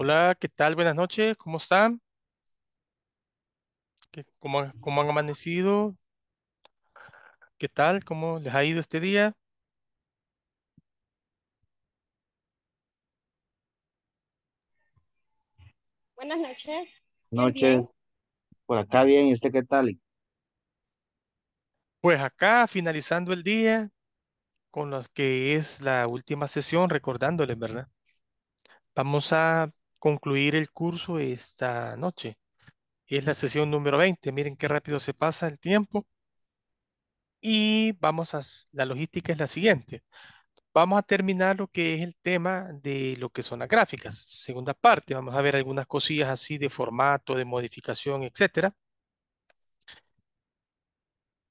Hola, ¿qué tal? Buenas noches, ¿cómo están? cómo, han- amanecido? ¿Qué tal? ¿Cómo les ha ido este día? Buenas noches. Noches, por acá bien, ¿y usted qué tal? Pues acá, finalizando el día con lo que es la última sesión, recordándoles, ¿verdad? Vamos a concluir el curso esta noche. Es la sesión número 20. Miren qué rápido se pasa el tiempo. Y vamos a, la logística es la siguiente. Vamos a terminar lo que es el tema de lo que son las gráficas. Segunda parte, vamos a ver algunas cosillas así de formato, de modificación, etcétera.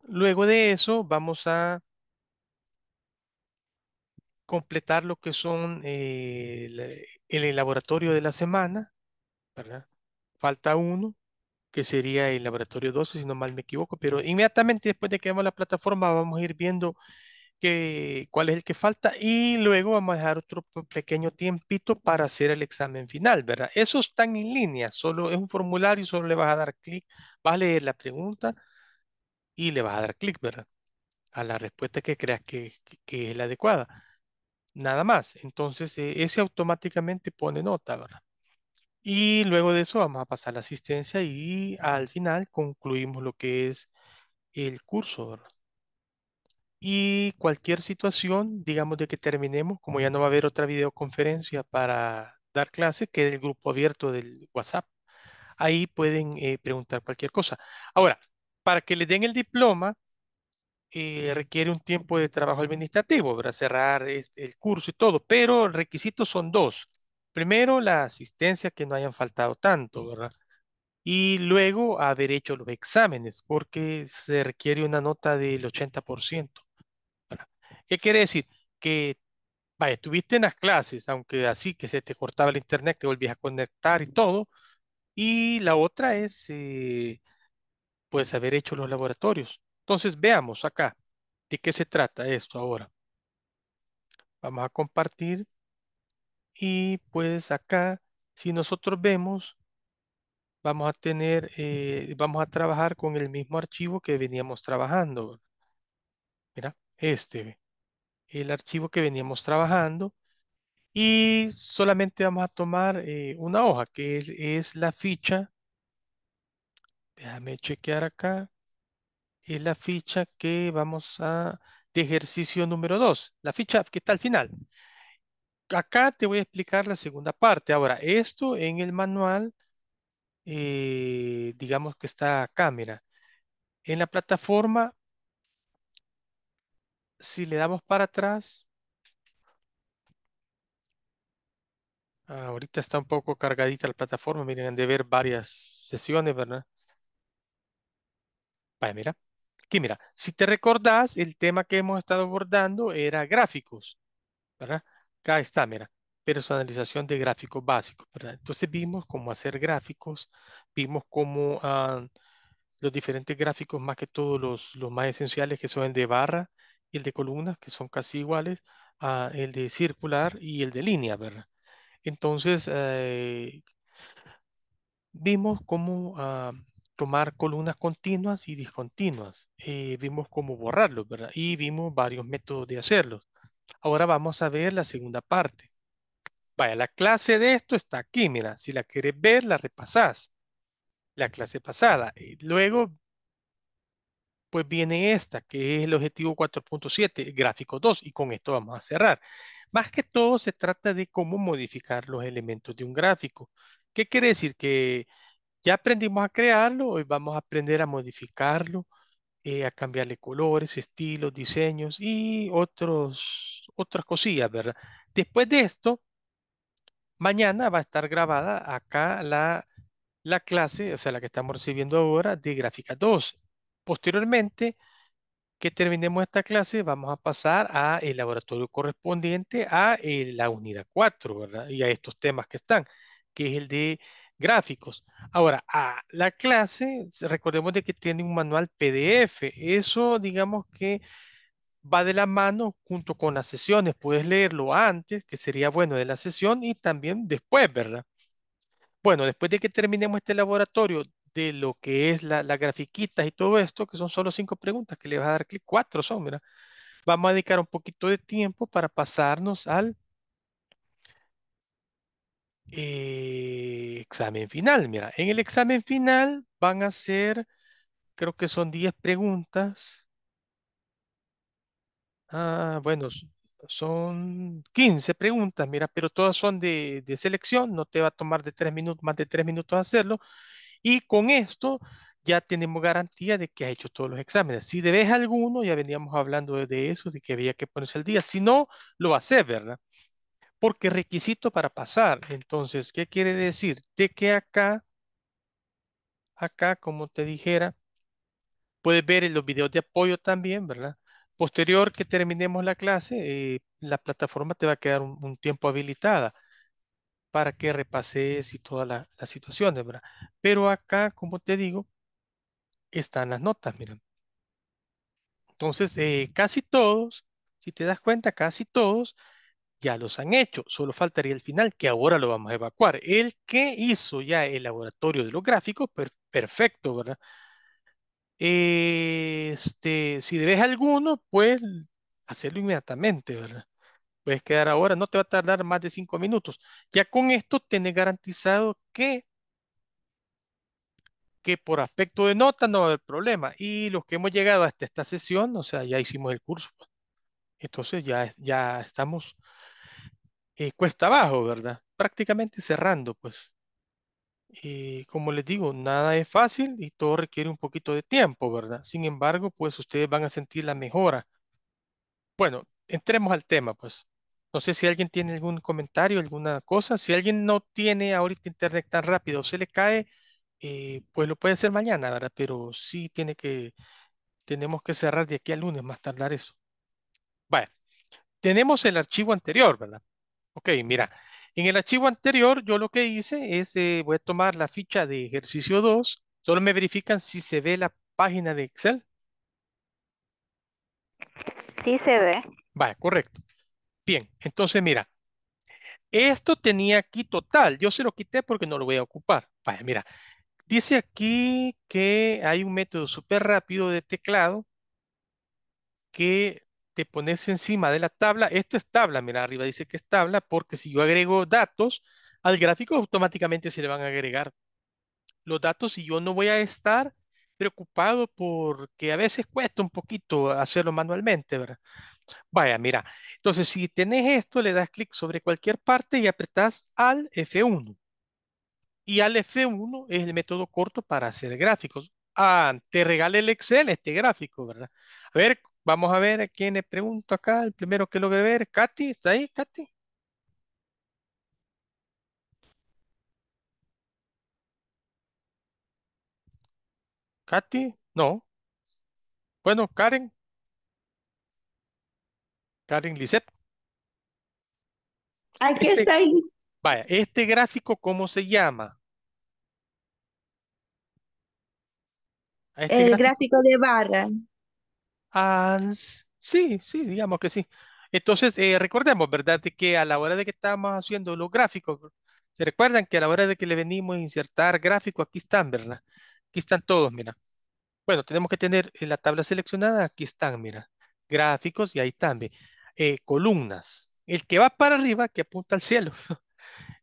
Luego de eso, vamos a completar lo que son eh, el, laboratorio de la semana, ¿verdad? Falta uno, que sería el laboratorio 12, si no mal me equivoco, pero inmediatamente después de que veamos la plataforma vamos a ir viendo cuál es el que falta y luego vamos a dejar otro pequeño tiempito para hacer el examen final, ¿verdad? Eso están en línea, solo es un formulario, solo le vas a dar clic, vas a leer la pregunta y le vas a dar clic, ¿verdad? A la respuesta que creas que es la adecuada nada más. Entonces, e, ese automáticamente pone nota, ¿verdad? Y luego de eso vamos a pasar la asistencia y al final concluimos lo que es el curso, ¿verdad? Y cualquier situación, digamos de que terminemos, como ya no va a haber otra videoconferencia para dar clase, quede el grupo abierto del WhatsApp. Ahí pueden eh, preguntar cualquier cosa. Ahora, para que les den el diploma, eh, requiere un tiempo de trabajo administrativo para cerrar el curso y todo, pero requisitos son dos. Primero, la asistencia que no hayan faltado tanto, ¿verdad? Y luego haber hecho los exámenes, porque se requiere una nota del 80%. ¿Qué quiere decir? Que estuviste en las clases, aunque así que se te cortaba el internet, te volvías a conectar y todo. Y la otra es, eh, pues, haber hecho los laboratorios entonces veamos acá de qué se trata esto ahora. Vamos a compartir y pues acá si nosotros vemos vamos a tener, eh, vamos a trabajar con el mismo archivo que veníamos trabajando. Mira, este, el archivo que veníamos trabajando. Y solamente vamos a tomar eh, una hoja, que es, la ficha. Déjame chequear acá es la ficha que vamos a, de ejercicio número 2, la ficha que está al final. Acá te voy a explicar la segunda parte. Ahora, esto en el manual, eh, digamos que está acá, mira. En la plataforma, si le damos para atrás, ah, Ahorita está un poco cargadita la plataforma, miren, han de ver varias sesiones, ¿verdad? Vaya, mira. Que mira, si te recordás, el tema que hemos estado abordando era gráficos, ¿verdad? Acá está, mira, personalización de gráficos básicos, ¿verdad? Entonces vimos cómo hacer gráficos, vimos cómo ah, los diferentes gráficos, más que todos los, los más esenciales que son el de barra y el de columnas, que son casi iguales, a el de circular y el de línea, ¿verdad? Entonces, eh, vimos cómo ah, tomar columnas continuas y discontinuas. Eh, vimos cómo borrarlos, ¿verdad? Y vimos varios métodos de hacerlos. Ahora vamos a ver la segunda parte. Vaya, la clase de esto está aquí, mira. Si la quieres ver, la repasás. La clase pasada. Eh, luego, pues viene esta, que es el objetivo 4.7, gráfico 2. Y con esto vamos a cerrar. Más que todo, se trata de cómo modificar los elementos de un gráfico. ¿Qué quiere decir? Que ya aprendimos a crearlo, hoy vamos a aprender a modificarlo, eh, a cambiarle colores, estilos, diseños y otros, otras cosillas, ¿verdad? Después de esto, mañana va a estar grabada acá la, la clase, o sea, la que estamos recibiendo ahora de gráfica 2. Posteriormente, que terminemos esta clase, vamos a pasar al laboratorio correspondiente a eh, la unidad 4, ¿verdad? Y a estos temas que están, que es el de gráficos. Ahora, a la clase, recordemos de que tiene un manual PDF. Eso, digamos que va de la mano junto con las sesiones. Puedes leerlo antes, que sería bueno de la sesión, y también después, ¿verdad? Bueno, después de que terminemos este laboratorio de lo que es la, las grafiquitas y todo esto, que son solo cinco preguntas que le vas a dar clic, cuatro son, mira. Vamos a dedicar un poquito de tiempo para pasarnos al eh, examen final, mira, en el examen final van a ser, creo que son 10 preguntas. Ah, bueno, son 15 preguntas, mira, pero todas son de, selección, no te va a tomar de tres minutos, más de 3 minutos hacerlo. Y con esto ya tenemos garantía de que has hecho todos los exámenes. Si debes alguno, ya veníamos hablando de eso, de que había que ponerse al día. Si no, lo haces, ¿verdad? porque requisito para pasar. Entonces, ¿qué quiere decir? De que acá, acá, como te dijera, puedes ver en los videos de apoyo también, ¿verdad? Posterior que terminemos la clase, eh, la plataforma te va a quedar un, tiempo habilitada para que repases y todas la, las situaciones, ¿verdad? Pero acá, como te digo, están las notas, miren. Entonces, eh, casi todos, si te das cuenta, casi todos ya los han hecho, solo faltaría el final que ahora lo vamos a evacuar. El que hizo ya el laboratorio de los gráficos, perfecto, ¿verdad? Este, si debes alguno, pues hacerlo inmediatamente, ¿verdad? Puedes quedar ahora, no te va a tardar más de cinco minutos. Ya con esto tenés garantizado que, que por aspecto de nota no va a haber problema. Y los que hemos llegado hasta esta sesión, o sea, ya hicimos el curso. Pues. Entonces ya, ya estamos eh, cuesta abajo, ¿verdad? Prácticamente cerrando, pues. como les digo, nada es fácil y todo requiere un poquito de tiempo, ¿verdad? Sin embargo, pues ustedes van a sentir la mejora. Bueno, entremos al tema, pues. No sé si alguien tiene algún comentario, alguna cosa. Si alguien no tiene ahorita internet tan rápido, se le cae, eh, pues lo puede hacer mañana, ¿verdad? Pero sí tiene que, tenemos que cerrar de aquí al lunes, más tardar eso. Vale. tenemos el archivo anterior, ¿verdad? Ok, mira, en el archivo anterior yo lo que hice es, eh, voy a tomar la ficha de ejercicio 2, solo me verifican si se ve la página de Excel. Sí se ve. Vaya, correcto. Bien, entonces mira, esto tenía aquí total, yo se lo quité porque no lo voy a ocupar. Vaya, mira, dice aquí que hay un método súper rápido de teclado que te pones encima de la tabla, esto es tabla, mira, arriba dice que es tabla, porque si yo agrego datos al gráfico, automáticamente se le van a agregar los datos y yo no voy a estar preocupado porque a veces cuesta un poquito hacerlo manualmente, ¿verdad? Vaya, mira, entonces si tenés esto, le das clic sobre cualquier parte y apretás al F1. Y al F1 es el método corto para hacer gráficos. Ah, te regala el Excel este gráfico, ¿verdad? A ver, Vamos a ver a quién le pregunto acá. El primero que logre ver, Katy, ¿está ahí, Katy? Katy, no. Bueno, Karen. Karen Lisset. Aquí este está ahí. Vaya, este gráfico, ¿cómo se llama? Este el gráfico de barra sí, sí, digamos que sí. Entonces, eh, recordemos, ¿verdad? De que a la hora de que estamos haciendo los gráficos, ¿se recuerdan que a la hora de que le venimos a insertar gráficos, aquí están, ¿verdad? Aquí están todos, mira. Bueno, tenemos que tener la tabla seleccionada, aquí están, mira. Gráficos y ahí están, eh, columnas. El que va para arriba, que apunta al cielo,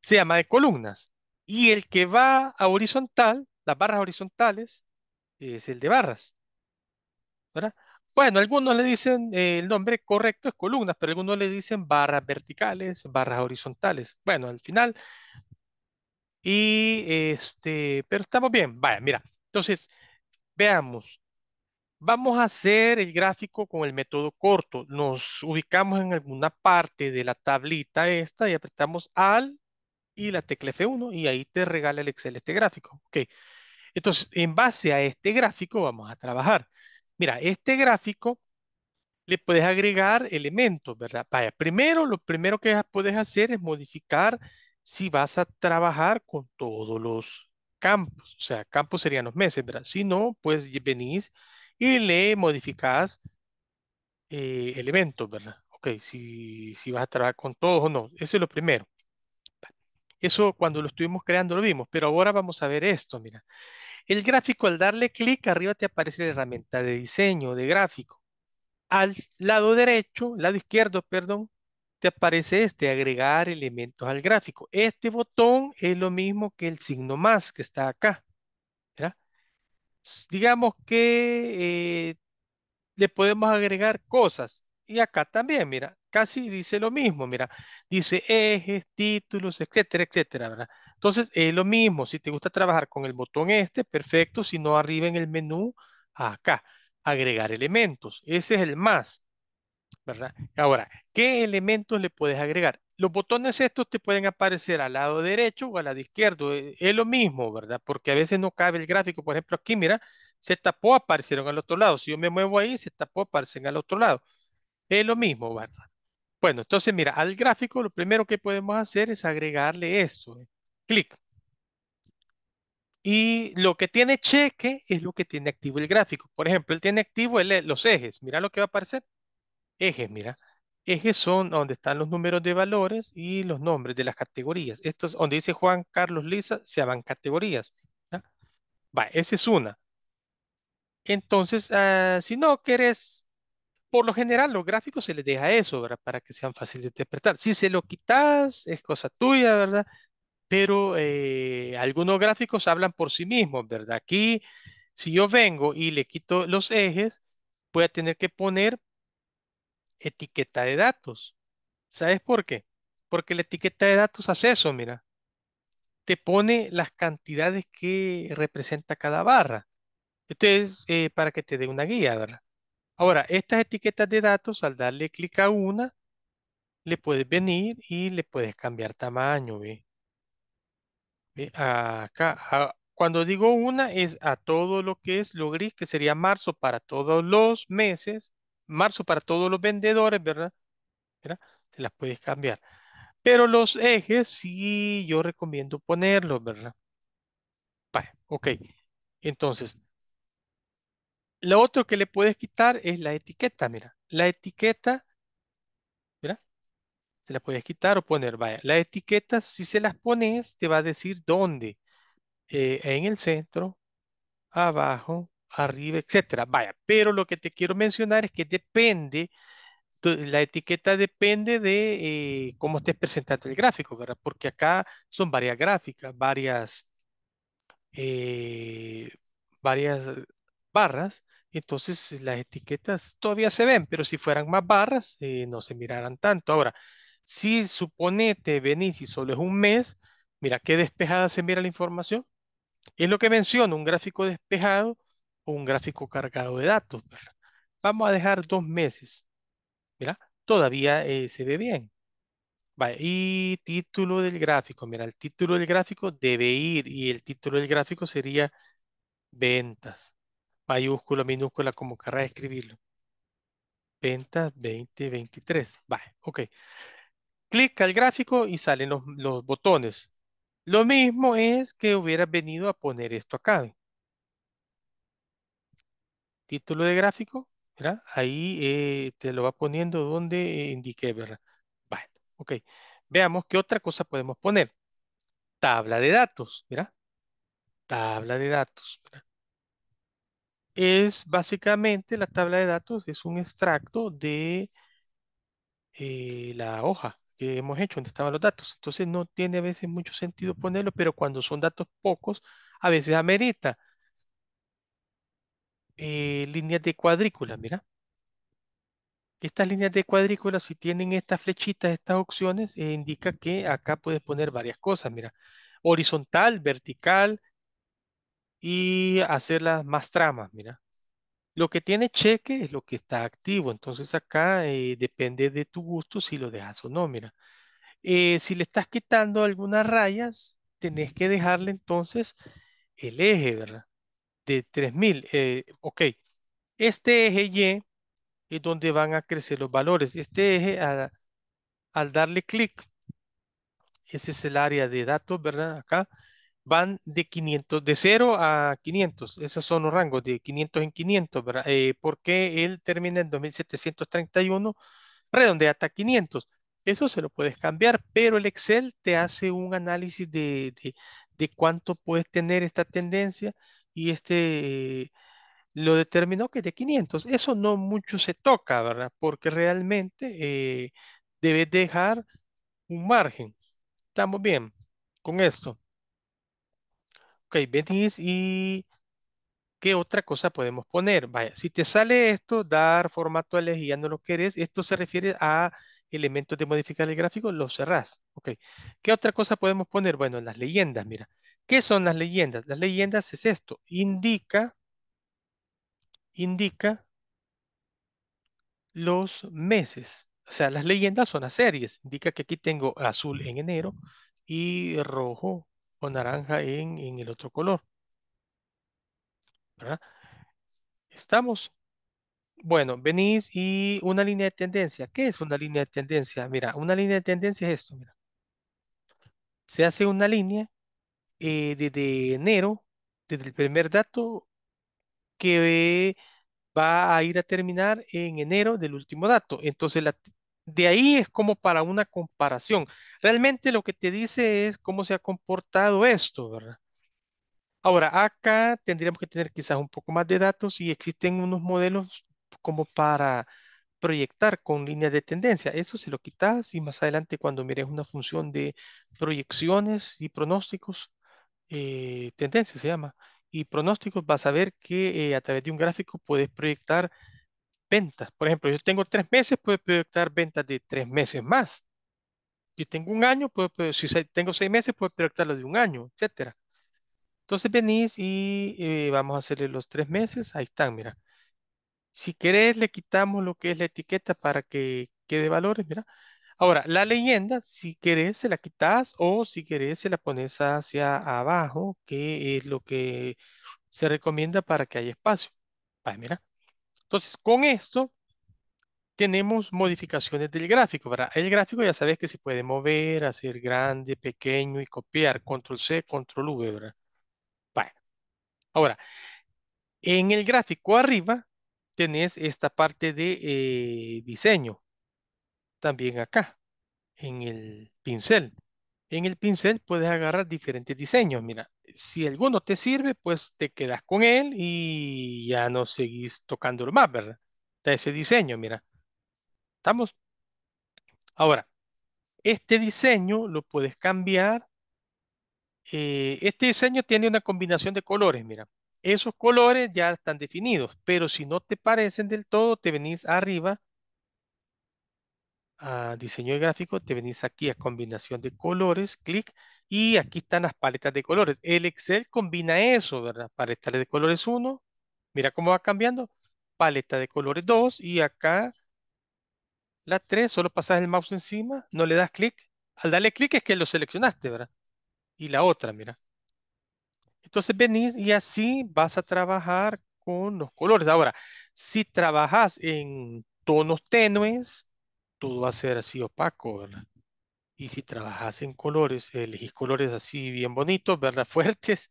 se llama de columnas. Y el que va a horizontal, las barras horizontales, es el de barras. ¿Verdad? Bueno, algunos le dicen eh, el nombre correcto es columnas, pero algunos le dicen barras verticales, barras horizontales. Bueno, al final. Y este, pero estamos bien. Vaya, mira. Entonces, veamos. Vamos a hacer el gráfico con el método corto. Nos ubicamos en alguna parte de la tablita esta y apretamos al y la tecla F1 y ahí te regala el Excel este gráfico. Ok. Entonces, en base a este gráfico vamos a trabajar. Mira, este gráfico le puedes agregar elementos, ¿verdad? Vaya, primero, lo primero que puedes hacer es modificar si vas a trabajar con todos los campos. O sea, campos serían los meses, ¿verdad? Si no, pues venís y le modificás eh, elementos, ¿verdad? Ok, si, si vas a trabajar con todos o no. Eso es lo primero. Eso cuando lo estuvimos creando lo vimos, pero ahora vamos a ver esto, mira. El gráfico al darle clic arriba te aparece la herramienta de diseño de gráfico. Al lado derecho, lado izquierdo, perdón, te aparece este, agregar elementos al gráfico. Este botón es lo mismo que el signo más que está acá. Digamos que eh, le podemos agregar cosas. Y acá también, mira, casi dice lo mismo, mira, dice ejes, títulos, etcétera, etcétera, ¿verdad? Entonces, es lo mismo, si te gusta trabajar con el botón este, perfecto, si no, arriba en el menú, acá, agregar elementos, ese es el más, ¿verdad? Ahora, ¿qué elementos le puedes agregar? Los botones estos te pueden aparecer al lado derecho o al lado izquierdo, e, es lo mismo, ¿verdad? Porque a veces no cabe el gráfico, por ejemplo, aquí, mira, se tapó, aparecieron al otro lado, si yo me muevo ahí, se tapó, aparecen al otro lado. Es lo mismo, ¿verdad? Bueno, entonces mira, al gráfico lo primero que podemos hacer es agregarle esto. Eh, clic. Y lo que tiene cheque es lo que tiene activo el gráfico. Por ejemplo, él tiene activo los ejes. Mira lo que va a aparecer. Ejes, mira. Ejes son donde están los números de valores y los nombres de las categorías. Esto es donde dice Juan Carlos Lisa se llaman categorías. Va, esa es una. Entonces, ah, si no querés por lo general los gráficos se les deja eso, ¿verdad? Para que sean fáciles de interpretar. Si se lo quitas, es cosa tuya, ¿verdad? Pero eh, algunos gráficos hablan por sí mismos, ¿verdad? Aquí, si yo vengo y le quito los ejes, voy a tener que poner etiqueta de datos. ¿Sabes por qué? Porque la etiqueta de datos hace eso, mira. Te pone las cantidades que representa cada barra. Entonces, eh, para que te dé una guía, ¿verdad? Ahora, estas etiquetas de datos, al darle clic a una, le puedes venir y le puedes cambiar tamaño, ¿ve? Acá, cuando digo una, es a todo lo que es lo gris, que sería marzo para todos los meses, marzo para todos los vendedores, ¿verdad? ¿verdad? Te las puedes cambiar. Pero los ejes sí yo recomiendo ponerlos, ¿verdad? Vale, ok. Entonces, lo otro que le puedes quitar es la etiqueta, mira. La etiqueta, mira, te la puedes quitar o poner, vaya. La etiqueta, si se las pones, te va a decir dónde. Eh, en el centro, abajo, arriba, etcétera. Vaya, pero lo que te quiero mencionar es que depende, la etiqueta depende de eh, cómo estés presentando el gráfico, ¿verdad? Porque acá son varias gráficas, varias, eh, varias barras entonces eh, las etiquetas todavía se ven, pero si fueran más barras, eh, no se mirarán tanto. Ahora, si suponete, venís y solo es un mes, mira qué despejada se mira la información. Es lo que menciono, un gráfico despejado o un gráfico cargado de datos. Vamos a dejar dos meses. Mira, todavía eh, se ve bien. y título del gráfico. Mira, el título del gráfico debe ir y el título del gráfico sería ventas mayúscula, minúscula, como querrás escribirlo. Ventas 2023. Vale, ok. Clic al gráfico y salen los, botones. Lo mismo es que hubieras venido a poner esto acá. Título de gráfico, ¿verdad? Ahí eh, te lo va poniendo donde indique, ¿verdad? Vale, ok. Veamos qué otra cosa podemos poner. Tabla de datos, ¿verdad? Tabla de datos, es básicamente la tabla de datos, es un extracto de eh, la hoja que hemos hecho donde estaban los datos. Entonces no tiene a veces mucho sentido ponerlo, pero cuando son datos pocos, a veces amerita eh, líneas de cuadrícula, mira. Estas líneas de cuadrícula, si tienen estas flechitas, estas opciones, eh, indica que acá puedes poner varias cosas, mira. Horizontal, vertical, y hacerlas más tramas, mira. Lo que tiene cheque es lo que está activo, entonces acá eh, depende de tu gusto si lo dejas o no, mira. Eh, si le estás quitando algunas rayas, tenés que dejarle entonces el eje, ¿verdad? De 3000. Eh, ok, este eje Y es donde van a crecer los valores. Este eje, al darle clic, ese es el área de datos, ¿verdad? Acá van de 500, de 0 a 500, esos son los rangos, de 500 en 500, ¿verdad? Eh, porque él termina en 2731, redondea hasta 500. Eso se lo puedes cambiar, pero el Excel te hace un análisis de, cuánto puedes tener esta tendencia y este lo determinó que de 500. Eso no mucho se toca, ¿verdad? Porque realmente eh, debes dejar un margen. Estamos bien con esto. Ok, venís y ¿qué otra cosa podemos poner? Vaya, si te sale esto, dar formato a elegir, no lo querés, esto se refiere a elementos de modificar el gráfico, lo cerrás. Ok, ¿qué otra cosa podemos poner? Bueno, las leyendas, mira. ¿Qué son las leyendas? Las leyendas es esto, indica, indica los meses. O sea, las leyendas son las series. Indica que aquí tengo azul en enero y rojo naranja en, el otro color. ¿Verdad? Estamos. Bueno, venís y una línea de tendencia. ¿Qué es una línea de tendencia? Mira, una línea de tendencia es esto. Mira. Se hace una línea eh, desde enero, desde el primer dato que va a ir a terminar en enero del último dato. Entonces la, de ahí es como para una comparación. Realmente lo que te dice es cómo se ha comportado esto, ¿verdad? Ahora, acá tendríamos que tener quizás un poco más de datos y existen unos modelos como para proyectar con líneas de tendencia. Eso se lo quitas y más adelante cuando mires una función de proyecciones y pronósticos, eh, tendencia se llama, y pronósticos, vas a ver que eh, a través de un gráfico puedes proyectar ventas. Por ejemplo, yo tengo tres meses, puedo proyectar ventas de tres meses más. Yo tengo un año, puedo, si tengo seis meses, puedo proyectar las de un año, etcétera. Entonces venís y eh, vamos a hacerle los tres meses. Ahí están, mira. Si querés, le quitamos lo que es la etiqueta para que quede valores, mira. Ahora, la leyenda, si querés, se la quitas o si querés, se la pones hacia abajo, que es lo que se recomienda para que haya espacio. mira. Entonces, con esto tenemos modificaciones del gráfico, ¿verdad? El gráfico ya sabes que se puede mover, hacer grande, pequeño y copiar. Control C, Control V, ¿verdad? Bueno. Ahora, en el gráfico arriba tenés esta parte de eh, diseño. También acá, en el pincel. En el pincel puedes agarrar diferentes diseños, mira si alguno te sirve, pues te quedas con él y ya no seguís tocando más, ¿verdad? Está ese diseño, mira. ¿Estamos? Ahora, este diseño lo puedes cambiar. Eh, este diseño tiene una combinación de colores, mira. Esos colores ya están definidos, pero si no te parecen del todo, te venís arriba diseño de gráfico, te venís aquí a combinación de colores, clic, y aquí están las paletas de colores. El Excel combina eso, ¿verdad? Paleta de colores 1, mira cómo va cambiando, paleta de colores 2, y acá la 3, solo pasas el mouse encima, no le das clic, al darle clic es que lo seleccionaste, ¿verdad? Y la otra, mira. Entonces venís y así vas a trabajar con los colores. Ahora, si trabajas en tonos tenues, todo va a ser así opaco, ¿verdad? Y si trabajas en colores, elegís colores así bien bonitos, ¿verdad? Fuertes,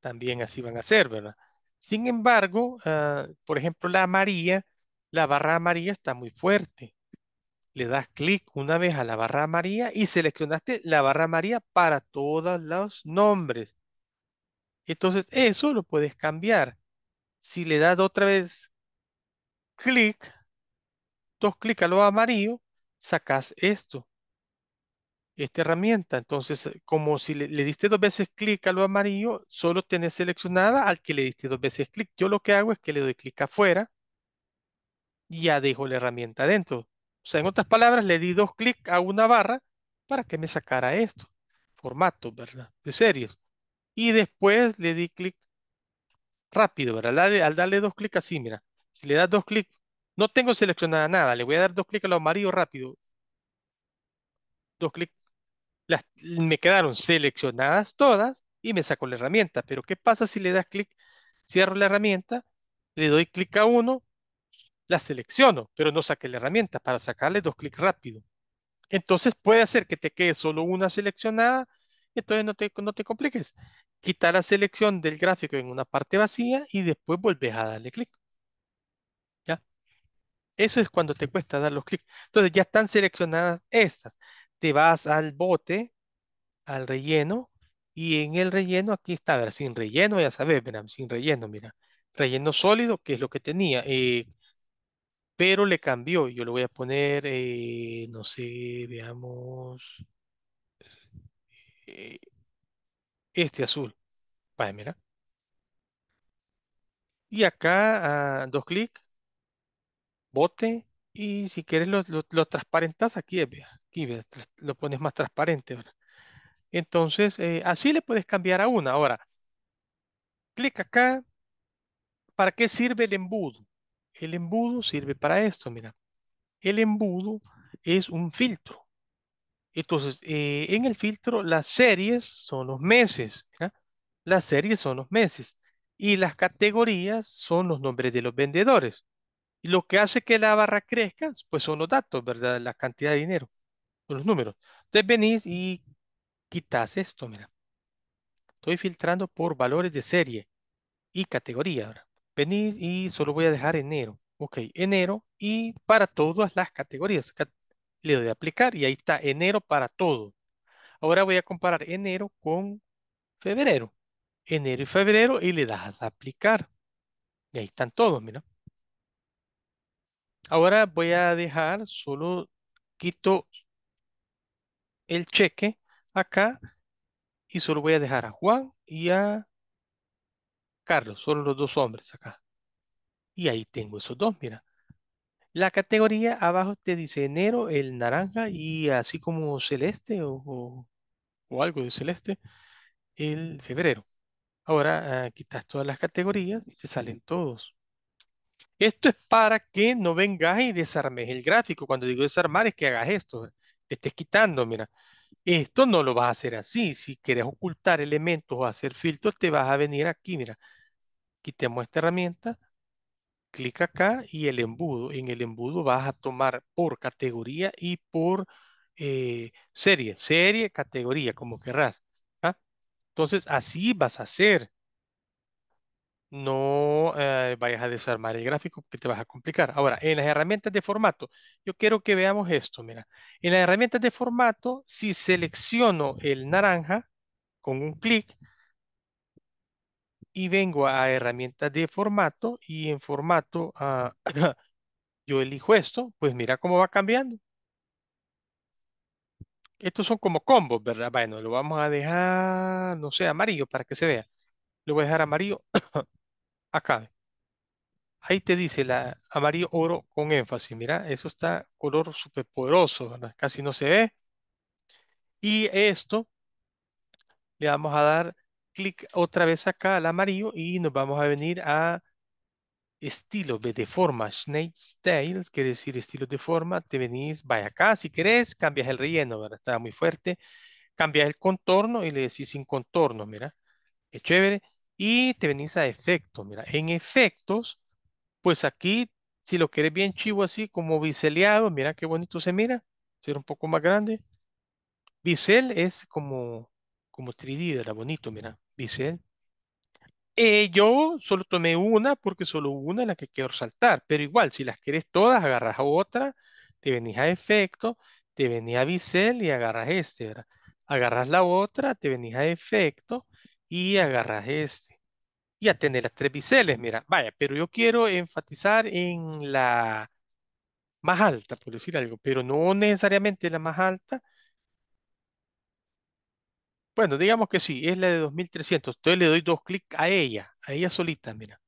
también así van a ser, ¿verdad? Sin embargo, ah, por ejemplo, la amarilla, la barra amarilla está muy fuerte. Le das clic una vez a la barra amarilla y seleccionaste la barra amarilla para todos los nombres. Entonces, eso lo puedes cambiar. Si le das otra vez clic dos clics a lo amarillo, sacas esto, esta herramienta. Entonces, eh, como si le, diste dos veces clic a lo amarillo, solo tenés seleccionada al que le diste dos veces clic. Yo lo que hago es que le doy clic afuera y ya dejo la herramienta adentro. O sea, en otras palabras, le di dos clic a una barra para que me sacara esto, formato, ¿verdad? De series. Y después le di clic rápido, ¿verdad? Al darle dos clics así, mira, si le das dos clics no tengo seleccionada nada. Le voy a dar dos clics a lo amarillo rápido. Dos clics. me quedaron seleccionadas todas y me saco la herramienta. Pero ¿qué pasa si le das clic, cierro la herramienta, le doy clic a uno, la selecciono, pero no saqué la herramienta para sacarle dos clics rápido. Entonces puede hacer que te quede solo una seleccionada, entonces no te, no te compliques. Quita la selección del gráfico en una parte vacía y después vuelves a darle clic. Eso es cuando te cuesta dar los clics. Entonces ya están seleccionadas estas. Te vas al bote, al relleno, y en el relleno aquí está, ver, sin relleno, ya sabes, sin relleno, mira. Relleno sólido, que es lo que tenía, eh, pero le cambió. Yo le voy a poner, eh, no sé, veamos, eh, este azul. Vale, mira. Y acá, ah, dos clics, bote y si quieres lo, transparentas aquí, eh, aquí lo pones más transparente. Entonces, eh, así le puedes cambiar a una. Ahora, clic acá. ¿Para qué sirve el embudo? El embudo sirve para esto, mira. El embudo es un filtro. Entonces, eh, en el filtro las series son los meses. Las series son los meses. Y las categorías son los nombres de los vendedores. Y lo que hace que la barra crezca, pues son los datos, ¿verdad? La cantidad de dinero, los números. Entonces venís y quitas esto, mira. Estoy filtrando por valores de serie y categoría. Venís y solo voy a dejar enero. Ok, enero y para todas las categorías. Le doy a aplicar y ahí está enero para todo. Ahora voy a comparar enero con febrero. Enero y febrero y le das a aplicar. Y ahí están todos, mira. Ahora voy a dejar, solo quito el cheque acá y solo voy a dejar a Juan y a Carlos, solo los dos hombres acá. Y ahí tengo esos dos, mira. La categoría abajo te dice enero, el naranja y así como celeste o, algo de celeste, el febrero. Ahora ah, quitas todas las categorías y te salen todos. Esto es para que no vengas y desarmes el gráfico. Cuando digo desarmar es que hagas esto, te estés quitando, mira. Esto no lo vas a hacer así. Si quieres ocultar elementos o hacer filtros, te vas a venir aquí, mira. Quitemos esta herramienta, clic acá y el embudo. En el embudo vas a tomar por categoría y por eh, serie. Serie, categoría, como querrás. ¿ah? Entonces, así vas a hacer no eh, vayas a desarmar el gráfico que te vas a complicar. Ahora, en las herramientas de formato, yo quiero que veamos esto, mira. En las herramientas de formato, si selecciono el naranja con un clic y vengo a herramientas de formato y en formato ah, yo elijo esto, pues mira cómo va cambiando. Estos son como combos, ¿verdad? Bueno, lo vamos a dejar, no sé, amarillo para que se vea. Lo voy a dejar amarillo. Acá. Ahí te dice la amarillo oro con énfasis. Mira, eso está color súper poderoso, ¿verdad? Casi no se ve. Y esto le vamos a dar clic otra vez acá al amarillo y nos vamos a venir a estilo de forma. Schneider quiere decir estilo de forma. Te venís, vaya acá si querés, cambias el relleno, ¿verdad? Está muy fuerte. Cambias el contorno y le decís sin contorno, mira. Qué chévere. Y te venís a efectos. Mira, en efectos, pues aquí, si lo querés bien chivo así, como biseleado, mira qué bonito se mira. era un poco más grande. Bisel es como, como 3D, era bonito, mira. Bisel. Eh, yo solo tomé una porque solo una la que quiero saltar, pero igual, si las quieres todas, agarras a otra, te venís a efecto, te venís a bisel y agarras este, ¿verdad? Agarras la otra, te venís a efecto, y agarras este. Y ya tener las tres biseles, mira, vaya, pero yo quiero enfatizar en la más alta, por decir algo, pero no necesariamente la más alta. Bueno, digamos que sí, es la de 2300. Entonces le doy dos clics a ella, a ella solita, mira.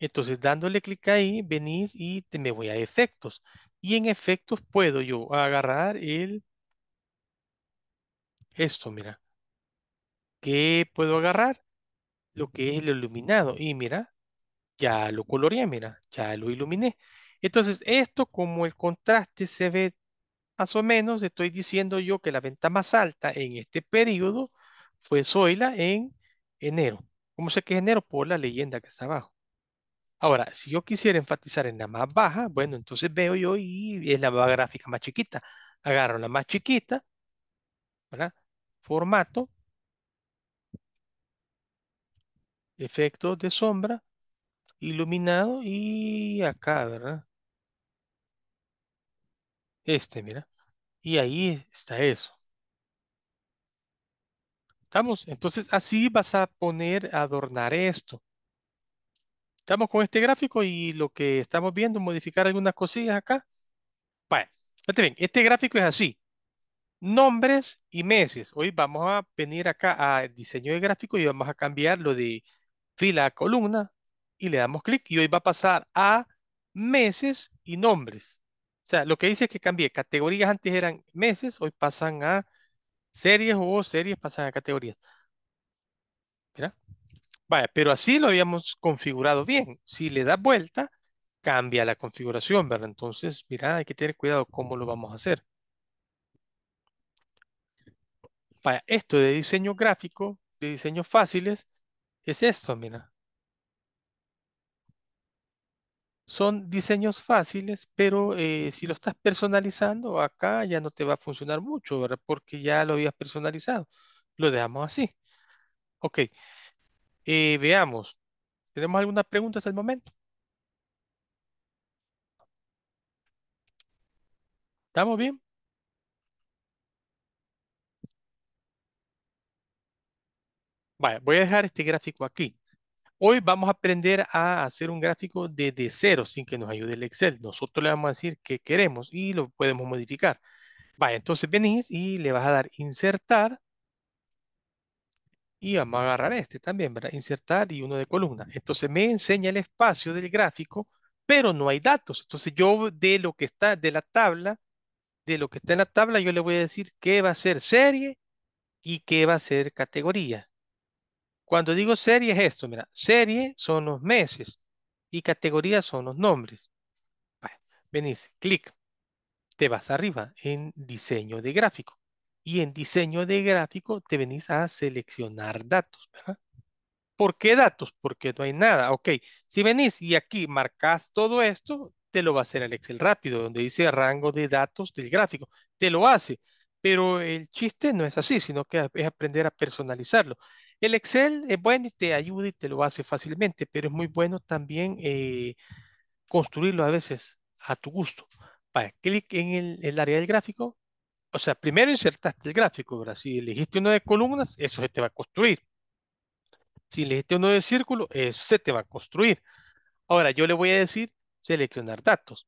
Entonces dándole clic ahí, venís y me voy a efectos. Y en efectos puedo yo agarrar el... Esto, mira. ¿Qué puedo agarrar? Lo que es el iluminado. Y mira, ya lo coloreé, mira, ya lo iluminé. Entonces, esto como el contraste se ve más o menos, estoy diciendo yo que la venta más alta en este periodo fue Zoila en enero. ¿Cómo sé que es enero? Por la leyenda que está abajo. Ahora, si yo quisiera enfatizar en la más baja, bueno, entonces veo yo y es la gráfica más chiquita. Agarro la más chiquita, ¿verdad? Formato, Efecto de sombra, iluminado y acá, ¿verdad? Este, mira. Y ahí está eso. ¿Estamos? Entonces así vas a poner, adornar esto. Estamos con este gráfico y lo que estamos viendo, modificar algunas cosillas acá. Bueno, bien, este gráfico es así. Nombres y meses. Hoy vamos a venir acá a diseño de gráfico y vamos a cambiar lo de fila a columna y le damos clic y hoy va a pasar a meses y nombres. O sea, lo que dice es que cambié. Categorías antes eran meses, hoy pasan a series o series pasan a categorías. ¿Mira? Vaya, pero así lo habíamos configurado bien. Si le da vuelta, cambia la configuración, ¿verdad? Entonces, mira, hay que tener cuidado cómo lo vamos a hacer. Vaya, esto de diseño gráfico, de diseños fáciles, es esto, mira. Son diseños fáciles, pero eh, si lo estás personalizando, acá ya no te va a funcionar mucho, ¿verdad? Porque ya lo habías personalizado. Lo dejamos así. Ok. Eh, veamos. ¿Tenemos alguna pregunta hasta el momento? ¿Estamos bien? voy a dejar este gráfico aquí. Hoy vamos a aprender a hacer un gráfico desde cero sin que nos ayude el Excel. Nosotros le vamos a decir qué queremos y lo podemos modificar. Vaya, entonces venís y le vas a dar insertar. Y vamos a agarrar este también, ¿verdad? Insertar y uno de columna. Entonces me enseña el espacio del gráfico, pero no hay datos. Entonces yo de lo que está, de la tabla, de lo que está en la tabla, yo le voy a decir qué va a ser serie y qué va a ser categoría. Cuando digo serie es esto, mira, serie son los meses y categoría son los nombres. Venís, clic, te vas arriba en diseño de gráfico. Y en diseño de gráfico te venís a seleccionar datos, ¿verdad? ¿Por qué datos? Porque no hay nada. Ok, si venís y aquí marcas todo esto, te lo va a hacer el Excel rápido, donde dice rango de datos del gráfico. Te lo hace, pero el chiste no es así, sino que es aprender a personalizarlo. El Excel es bueno y te ayuda y te lo hace fácilmente, pero es muy bueno también eh, construirlo a veces a tu gusto. Para clic en el, área del gráfico, o sea, primero insertaste el gráfico, ¿verdad? Si elegiste uno de columnas, eso se te va a construir. Si elegiste uno de círculo, eso se te va a construir. Ahora, yo le voy a decir seleccionar datos.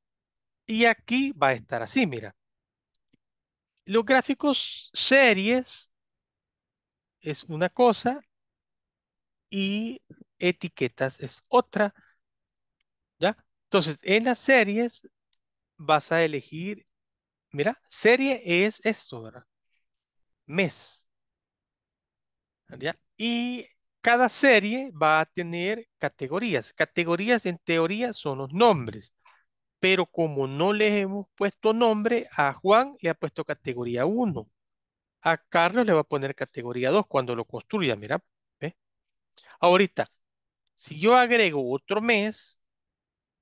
Y aquí va a estar así, mira. Los gráficos series es una cosa y etiquetas es otra. ¿Ya? Entonces, en las series vas a elegir, mira, serie es esto, ¿verdad? Mes. ¿Ya? Y cada serie va a tener categorías. Categorías en teoría son los nombres, pero como no le hemos puesto nombre, a Juan le ha puesto categoría 1. A Carlos le va a poner categoría 2 cuando lo construya, mira. Ahorita, si yo agrego otro mes,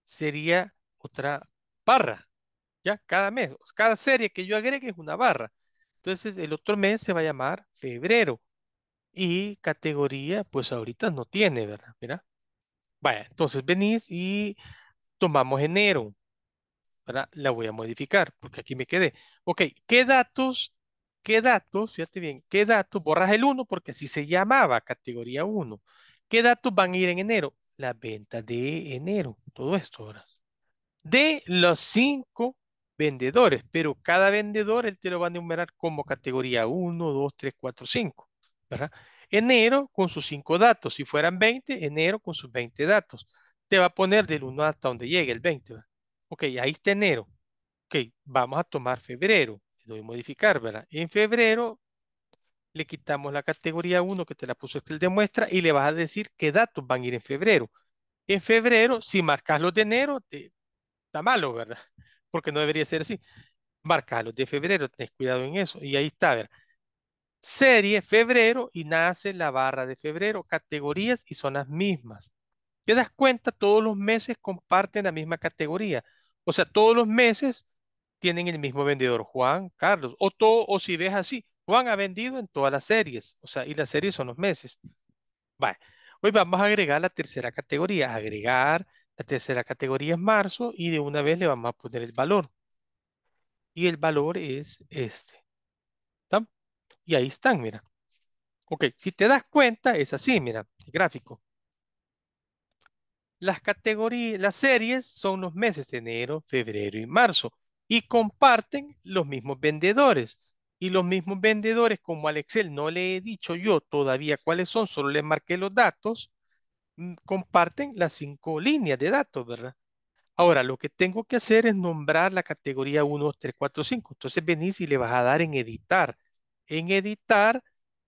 sería otra barra. Ya, cada mes, cada serie que yo agregue es una barra. Entonces, el otro mes se va a llamar febrero. Y categoría, pues ahorita no tiene, ¿verdad? Mira. Vaya, entonces venís y tomamos enero. ¿verdad? La voy a modificar porque aquí me quedé. Ok, ¿qué datos ¿Qué datos, fíjate bien, qué datos, borras el 1 porque así se llamaba categoría 1. ¿Qué datos van a ir en enero? Las ventas de enero, todo esto horas De los 5 vendedores, pero cada vendedor él te lo va a enumerar como categoría 1, 2, 3, 4, 5, ¿verdad? Enero con sus 5 datos, si fueran 20, enero con sus 20 datos. Te va a poner del 1 hasta donde llegue el 20, ¿verdad? Ok, ahí está enero. Ok, vamos a tomar febrero doy modificar, ¿verdad? En febrero le quitamos la categoría 1 que te la puso Excel de muestra y le vas a decir qué datos van a ir en febrero. En febrero, si marcas los de enero, está malo, ¿verdad? Porque no debería ser así. Marcas los de febrero, tenés cuidado en eso. Y ahí está, ¿verdad? Serie, febrero, y nace la barra de febrero, categorías y son las mismas. Te das cuenta, todos los meses comparten la misma categoría. O sea, todos los meses tienen el mismo vendedor, Juan, Carlos, o todo, o si ves así, Juan ha vendido en todas las series, o sea, y las series son los meses. Hoy vamos a agregar la tercera categoría, agregar, la tercera categoría es marzo y de una vez le vamos a poner el valor. Y el valor es este. ¿Están? Y ahí están, mira. Ok, si te das cuenta, es así, mira, el gráfico. Las categorías, las series son los meses de enero, febrero y marzo y comparten los mismos vendedores. Y los mismos vendedores, como al Excel no le he dicho yo todavía cuáles son, solo le marqué los datos, mm, comparten las cinco líneas de datos, ¿verdad? Ahora, lo que tengo que hacer es nombrar la categoría 1, 2, 3, 4, 5. Entonces venís y le vas a dar en editar. En editar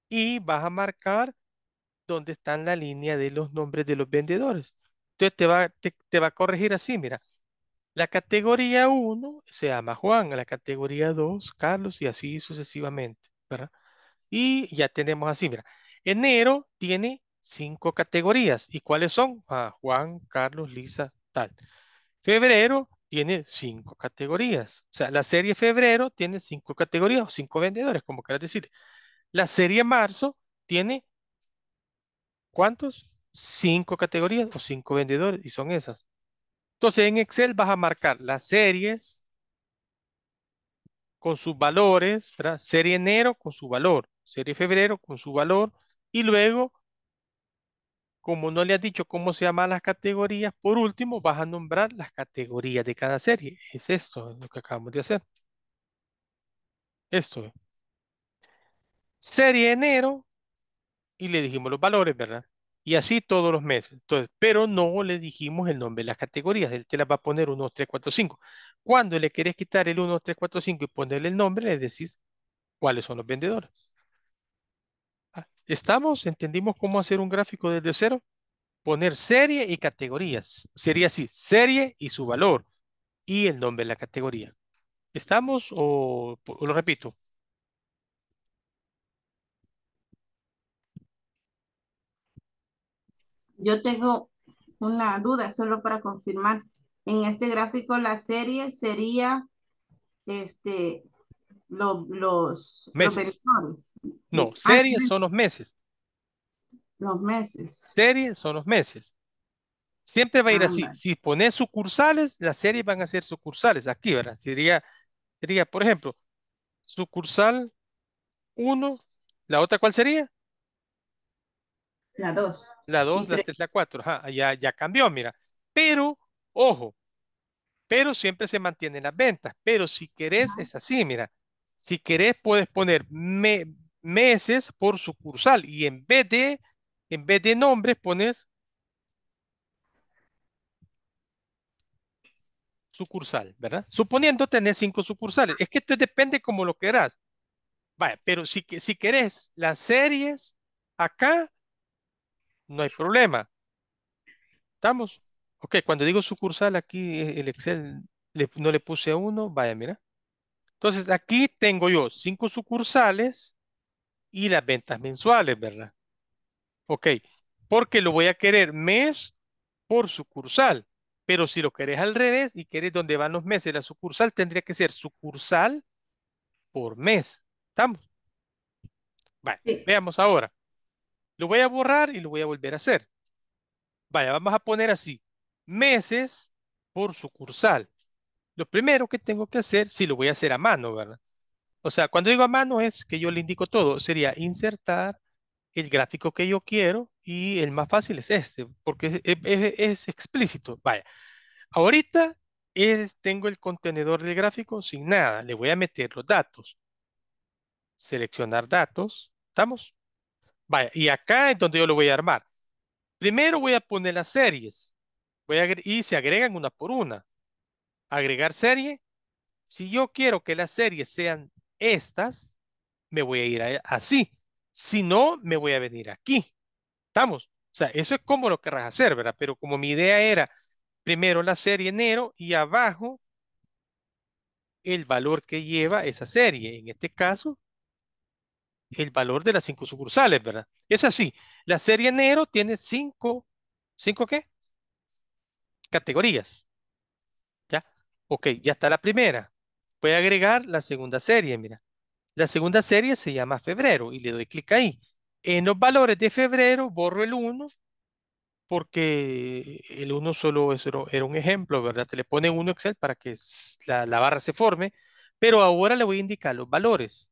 y vas a marcar dónde están la línea de los nombres de los vendedores. Entonces va, te va a corregir así, mira. La categoría 1 se llama Juan, la categoría 2 Carlos y así sucesivamente, ¿verdad? Y ya tenemos así, mira, enero tiene cinco categorías. ¿Y cuáles son? Ah, Juan, Carlos, Lisa, tal. Febrero tiene cinco categorías. O sea, la serie febrero tiene cinco categorías o cinco vendedores, como quieras decir. La serie marzo tiene ¿cuántos? Cinco categorías o cinco vendedores y son esas. Entonces en Excel vas a marcar las series con sus valores, ¿verdad? serie enero con su valor, serie febrero con su valor y luego, como no le has dicho cómo se llaman las categorías, por último vas a nombrar las categorías de cada serie. Es esto lo que acabamos de hacer. Esto. Serie enero y le dijimos los valores, ¿verdad? Y así todos los meses. Entonces, pero no le dijimos el nombre de las categorías. Él te las va a poner 1, 2, 3, 4, 5. Cuando le querés quitar el 1, 2, 3, 4, 5 y ponerle el nombre, le decís cuáles son los vendedores. Ah, ¿Estamos? ¿Entendimos cómo hacer un gráfico desde cero? Poner serie y categorías. Sería así, serie y su valor y el nombre de la categoría. ¿Estamos o lo repito? Yo tengo una duda solo para confirmar. En este gráfico la serie sería este los, meses. no, ah, series son los meses. Los meses. Series son los meses. Siempre va a ir así. Si pones sucursales, las series van a ser sucursales. Aquí, ¿verdad? Sería, sería por ejemplo, sucursal 1. ¿La otra cuál sería? La 2. La 2, la 3, la 4. Ah, ya, ya cambió, mira. Pero, ojo, pero siempre se mantienen las ventas. Pero si querés, es así, mira. Si querés, puedes poner meses por sucursal y en vez de, en vez de nombres, pones sucursal, ¿verdad? Suponiendo tener cinco sucursales. Es que esto depende como lo querás. Vaya, pero si, si querés las series acá, no hay problema. ¿Estamos? Ok, cuando digo sucursal, aquí eh, el Excel no le puse a uno, vaya, mira. Entonces, aquí tengo yo cinco sucursales y las ventas mensuales, ¿verdad? Ok, porque lo voy a querer mes por sucursal. Pero si lo querés al revés y querés dónde van los meses, la sucursal tendría que ser sucursal por mes. ¿Estamos? Vale, veamos ahora. Lo voy a borrar y lo voy a volver a hacer. Vaya, vamos a poner así. Meses por sucursal. Lo primero que tengo que hacer, si lo voy a hacer a mano, ¿verdad? O sea, cuando digo a mano es que yo le indico todo. Sería insertar el gráfico que yo quiero y el más fácil es este, porque es, es explícito. Vaya, ahorita es, tengo el contenedor del gráfico sin nada. Le voy a meter los datos. Seleccionar datos. ¿Estamos? Vaya, y acá entonces yo lo voy a armar. Primero voy a poner las series. Voy a, y se agregan una por una. Agregar serie. Si yo quiero que las series sean estas, me voy a ir así. Si no, me voy a venir aquí. ¿Estamos? O sea, eso es como lo querrás hacer, ¿verdad? Pero como mi idea era primero la serie enero y abajo el valor que lleva esa serie. En este caso, el valor de las cinco sucursales, ¿verdad? Es así. La serie enero tiene cinco, ¿cinco qué? Categorías. ¿Ya? Ok, ya está la primera. Voy a agregar la segunda serie, mira. La segunda serie se llama febrero y le doy clic ahí. En los valores de febrero borro el 1 porque el uno solo era un ejemplo, ¿verdad? Te le pone uno Excel para que la barra se forme, pero ahora le voy a indicar los valores.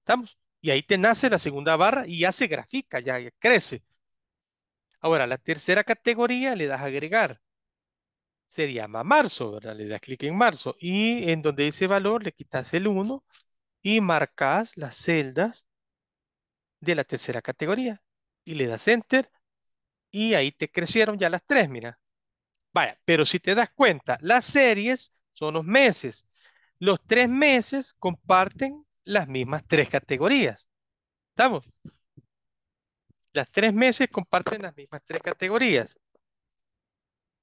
¿Estamos? Y ahí te nace la segunda barra y ya se grafica, ya, crece. Ahora, la tercera categoría le das agregar. Se llama marzo, ¿verdad? Le das clic en marzo. Y en donde dice valor le quitas el 1 y marcas las celdas de la tercera categoría. Y le das enter. Y ahí te crecieron ya las tres, mira. Vaya, pero si te das cuenta, las series son los meses. Los tres meses comparten las mismas tres categorías. ¿Estamos? Las tres meses comparten las mismas tres categorías.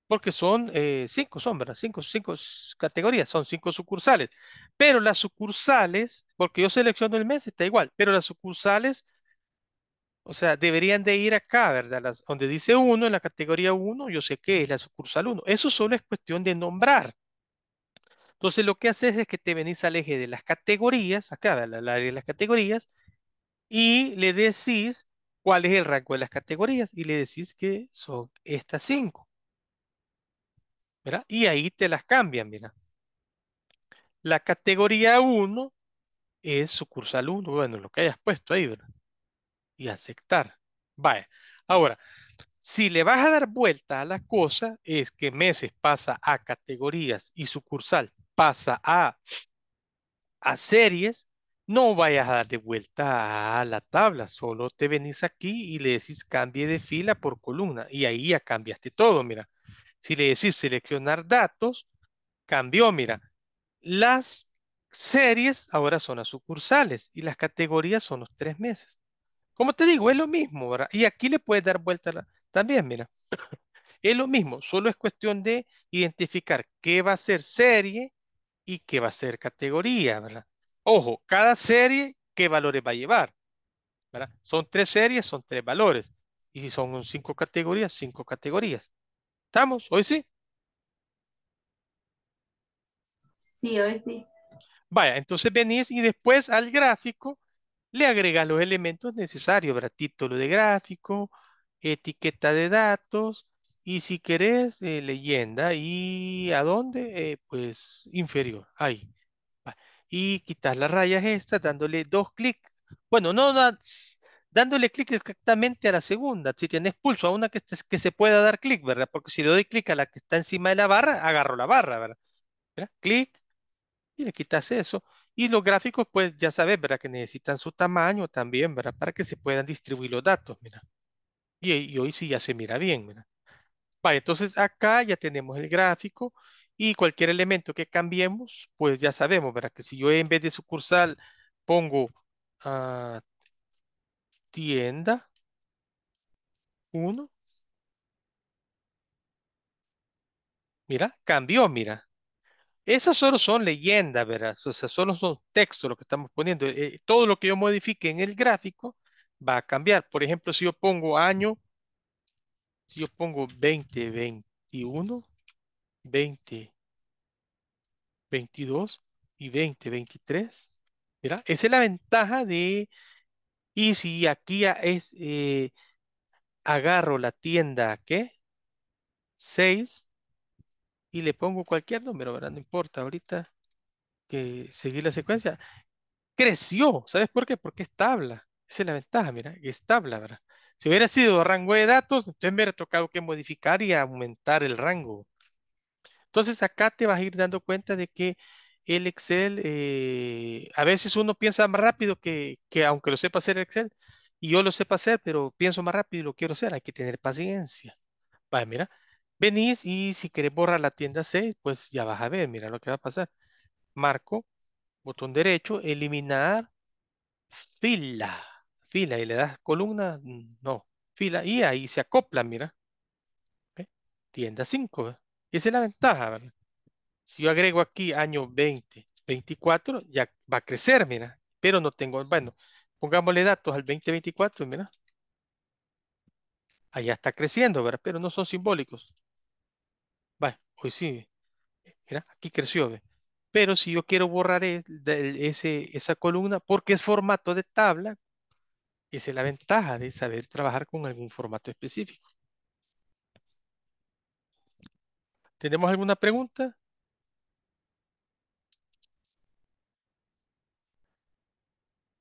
Porque son eh, cinco, son, Cinco, cinco categorías, son cinco sucursales. Pero las sucursales, porque yo selecciono el mes, está igual, pero las sucursales, o sea, deberían de ir acá, ¿verdad? donde dice uno, en la categoría uno, yo sé que es la sucursal uno. Eso solo es cuestión de nombrar. Entonces lo que haces es que te venís al eje de las categorías, acá al la, área de las categorías, y le decís cuál es el rango de las categorías y le decís que son estas cinco. ¿verdad? Y ahí te las cambian, mira. La categoría 1 es sucursal 1, bueno, lo que hayas puesto ahí, ¿verdad? Y aceptar. Vaya. Ahora, si le vas a dar vuelta a la cosa, es que meses pasa a categorías y sucursal pasa a, series, no vayas a dar de vuelta a la tabla, solo te venís aquí y le decís cambie de fila por columna y ahí ya cambiaste todo, mira. Si le decís seleccionar datos, cambió, mira. Las series ahora son las sucursales y las categorías son los tres meses. Como te digo, es lo mismo, ¿verdad? Y aquí le puedes dar vuelta también, mira. es lo mismo, solo es cuestión de identificar qué va a ser serie y qué va a ser categoría, ¿verdad? Ojo, cada serie, ¿qué valores va a llevar? ¿verdad? Son tres series, son tres valores. Y si son cinco categorías, cinco categorías. ¿Estamos? ¿Hoy sí? Sí, hoy sí. Vaya, entonces venís y después al gráfico le agregas los elementos necesarios, ¿verdad? Título de gráfico, etiqueta de datos, y si querés eh, leyenda, ¿y a dónde? Eh, pues inferior, ahí. Y quitas las rayas estas dándole dos clics. Bueno, no dándole clic exactamente a la segunda. Si tienes pulso a una que, que se pueda dar clic, ¿verdad? Porque si le doy clic a la que está encima de la barra, agarro la barra, ¿verdad? Clic y le quitas eso. Y los gráficos, pues ya sabes, ¿verdad? Que necesitan su tamaño también, ¿verdad? Para que se puedan distribuir los datos, mira. Y, y hoy sí ya se mira bien, mira entonces acá ya tenemos el gráfico y cualquier elemento que cambiemos, pues ya sabemos, ¿verdad? Que si yo en vez de sucursal pongo ah, tienda 1, mira, cambió, mira. Esas solo son leyendas, ¿verdad? O sea, solo son textos lo que estamos poniendo. Eh, todo lo que yo modifique en el gráfico va a cambiar. Por ejemplo, si yo pongo año si yo pongo 20, 21, 20, 22 y 20, 23, mira Esa es la ventaja de, y si aquí es, eh, agarro la tienda, ¿qué? 6 y le pongo cualquier número, ¿verdad? No importa, ahorita que seguir la secuencia. Creció, ¿sabes por qué? Porque es tabla. Esa es la ventaja, mira, es tabla, ¿verdad? Si hubiera sido rango de datos, entonces me hubiera tocado que modificar y aumentar el rango. Entonces acá te vas a ir dando cuenta de que el Excel, eh, a veces uno piensa más rápido que, aunque lo sepa hacer Excel, y yo lo sepa hacer, pero pienso más rápido y lo quiero hacer, hay que tener paciencia. mira, venís y si querés borrar la tienda 6, pues ya vas a ver, mira lo que va a pasar. Marco, botón derecho, eliminar fila fila y le das columna, mm, no, fila y ahí se acopla, mira. Tienda 5. y Esa es la ventaja, ¿verdad? Si yo agrego aquí año 20, 24, ya va a crecer, mira. Pero no tengo, bueno, pongámosle datos al 2024, mira. Allá está creciendo, ¿verdad? Pero no son simbólicos. Bueno, hoy sí. Mira, aquí creció, ¿verdad? Pero si yo quiero borrar ese, esa columna, porque es formato de tabla, esa es la ventaja de saber trabajar con algún formato específico. ¿Tenemos alguna pregunta?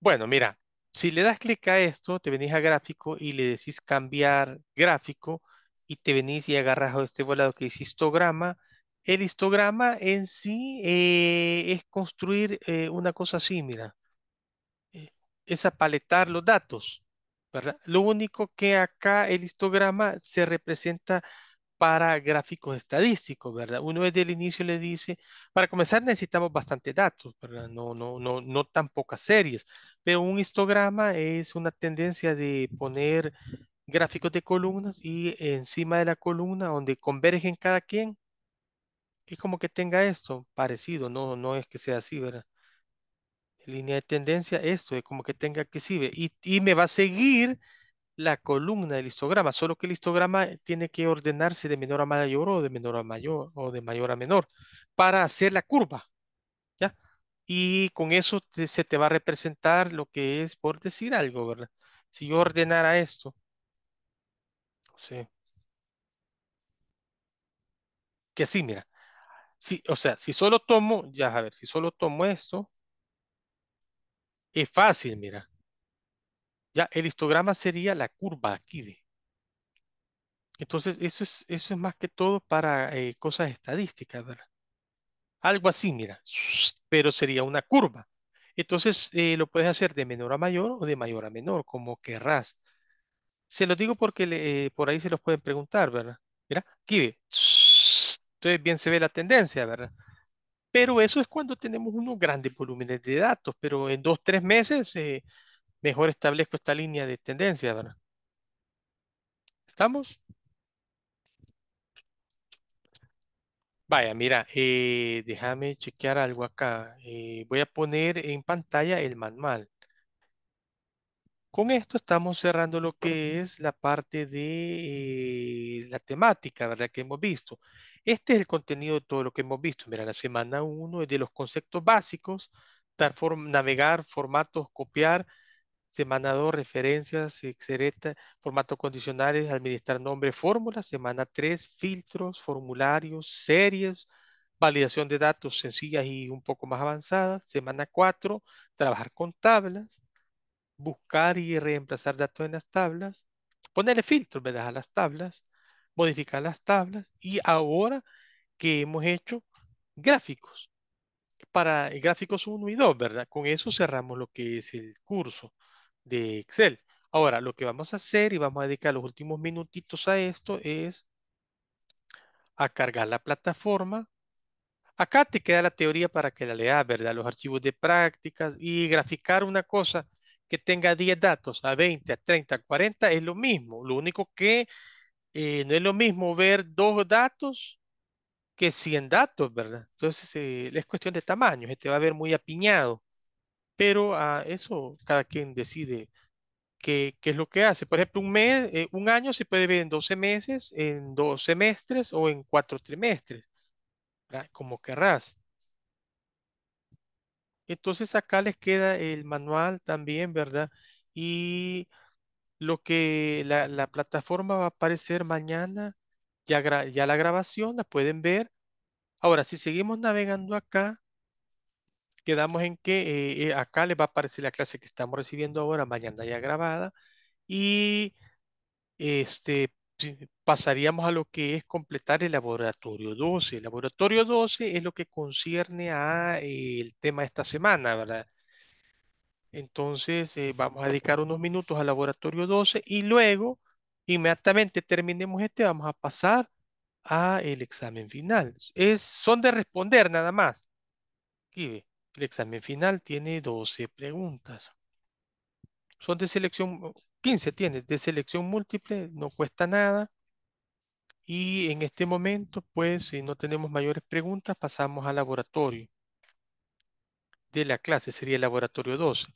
Bueno, mira, si le das clic a esto, te venís a gráfico y le decís cambiar gráfico y te venís y agarras a este volado que dice histograma. El histograma en sí eh, es construir eh, una cosa similar. mira es paletar los datos, ¿verdad? Lo único que acá el histograma se representa para gráficos estadísticos, ¿verdad? Uno desde el inicio le dice, para comenzar necesitamos bastante datos, ¿verdad? No, no, no, no tan pocas series, pero un histograma es una tendencia de poner gráficos de columnas y encima de la columna donde convergen cada quien. Es como que tenga esto parecido, no, no es que sea así, ¿verdad? línea de tendencia, esto es como que tenga que sirve y, me va a seguir la columna del histograma, solo que el histograma eh, tiene que ordenarse de menor a mayor o de menor a mayor o de mayor a menor para hacer la curva, ¿ya? Y con eso se te va a representar lo que es, por decir algo, ¿verdad? Si yo ordenara esto, o que así, mira, o sea, si solo tomo, ya a ver, si solo tomo esto, es fácil, mira. Ya, el histograma sería la curva aquí. Entonces, eso es, eso es más que todo para eh, cosas estadísticas, ¿verdad? Algo así, mira. Pero sería una curva. Entonces, eh, lo puedes hacer de menor a mayor o de mayor a menor, como querrás. Se lo digo porque eh, por ahí se los pueden preguntar, ¿verdad? Mira, aquí Entonces, bien se ve la tendencia, ¿verdad? Pero eso es cuando tenemos unos grandes volúmenes de datos, pero en dos, tres meses eh, mejor establezco esta línea de tendencia, ¿verdad? ¿Estamos? Vaya, mira, eh, déjame chequear algo acá. Eh, voy a poner en pantalla el manual. Con esto estamos cerrando lo que es la parte de eh, la temática, ¿verdad? Que hemos visto. Este es el contenido de todo lo que hemos visto. Mira, la semana 1 es de los conceptos básicos, navegar, formatos, copiar, semana 2, referencias, etcétera, formatos condicionales, administrar nombre, fórmulas, semana 3, filtros, formularios, series, validación de datos sencillas y un poco más avanzadas, semana 4, trabajar con tablas, buscar y reemplazar datos en las tablas, ponerle filtros ¿verdad? a las tablas, modificar las tablas y ahora que hemos hecho gráficos, para gráficos 1 y 2, ¿verdad? Con eso cerramos lo que es el curso de Excel. Ahora, lo que vamos a hacer y vamos a dedicar los últimos minutitos a esto es a cargar la plataforma. Acá te queda la teoría para que la leas, ¿verdad? Los archivos de prácticas y graficar una cosa que tenga 10 datos, a 20, a 30, a 40, es lo mismo. Lo único que eh, no es lo mismo ver dos datos que 100 datos, ¿verdad? Entonces eh, es cuestión de tamaño, este va a ver muy apiñado, pero a ah, eso cada quien decide qué, qué es lo que hace. Por ejemplo, un, mes, eh, un año se puede ver en 12 meses, en dos semestres o en cuatro trimestres, ¿verdad? como querrás. Entonces acá les queda el manual también, ¿verdad? Y lo que la, plataforma va a aparecer mañana, ya, la grabación la pueden ver. Ahora, si seguimos navegando acá, quedamos en que eh, eh, acá les va a aparecer la clase que estamos recibiendo ahora, mañana ya grabada. Y este, pasaríamos a lo que es completar el laboratorio 12. El laboratorio 12 es lo que concierne a eh, el tema de esta semana, ¿verdad? Entonces eh, vamos a dedicar unos minutos al laboratorio 12 y luego, inmediatamente terminemos este, vamos a pasar a el examen final. Es, son de responder nada más. Aquí el examen final tiene 12 preguntas. Son de selección 15 tienes de selección múltiple, no cuesta nada. Y en este momento, pues, si no tenemos mayores preguntas, pasamos al laboratorio de la clase, sería el laboratorio 12.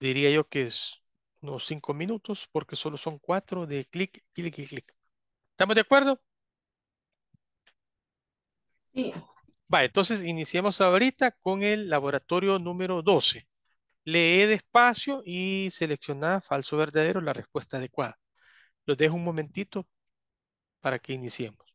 Diría yo que es unos 5 minutos, porque solo son 4 de clic, clic y clic. ¿Estamos de acuerdo? Sí. Va, entonces iniciamos ahorita con el laboratorio número 12. Lee despacio y selecciona falso verdadero la respuesta adecuada. Los dejo un momentito para que iniciemos.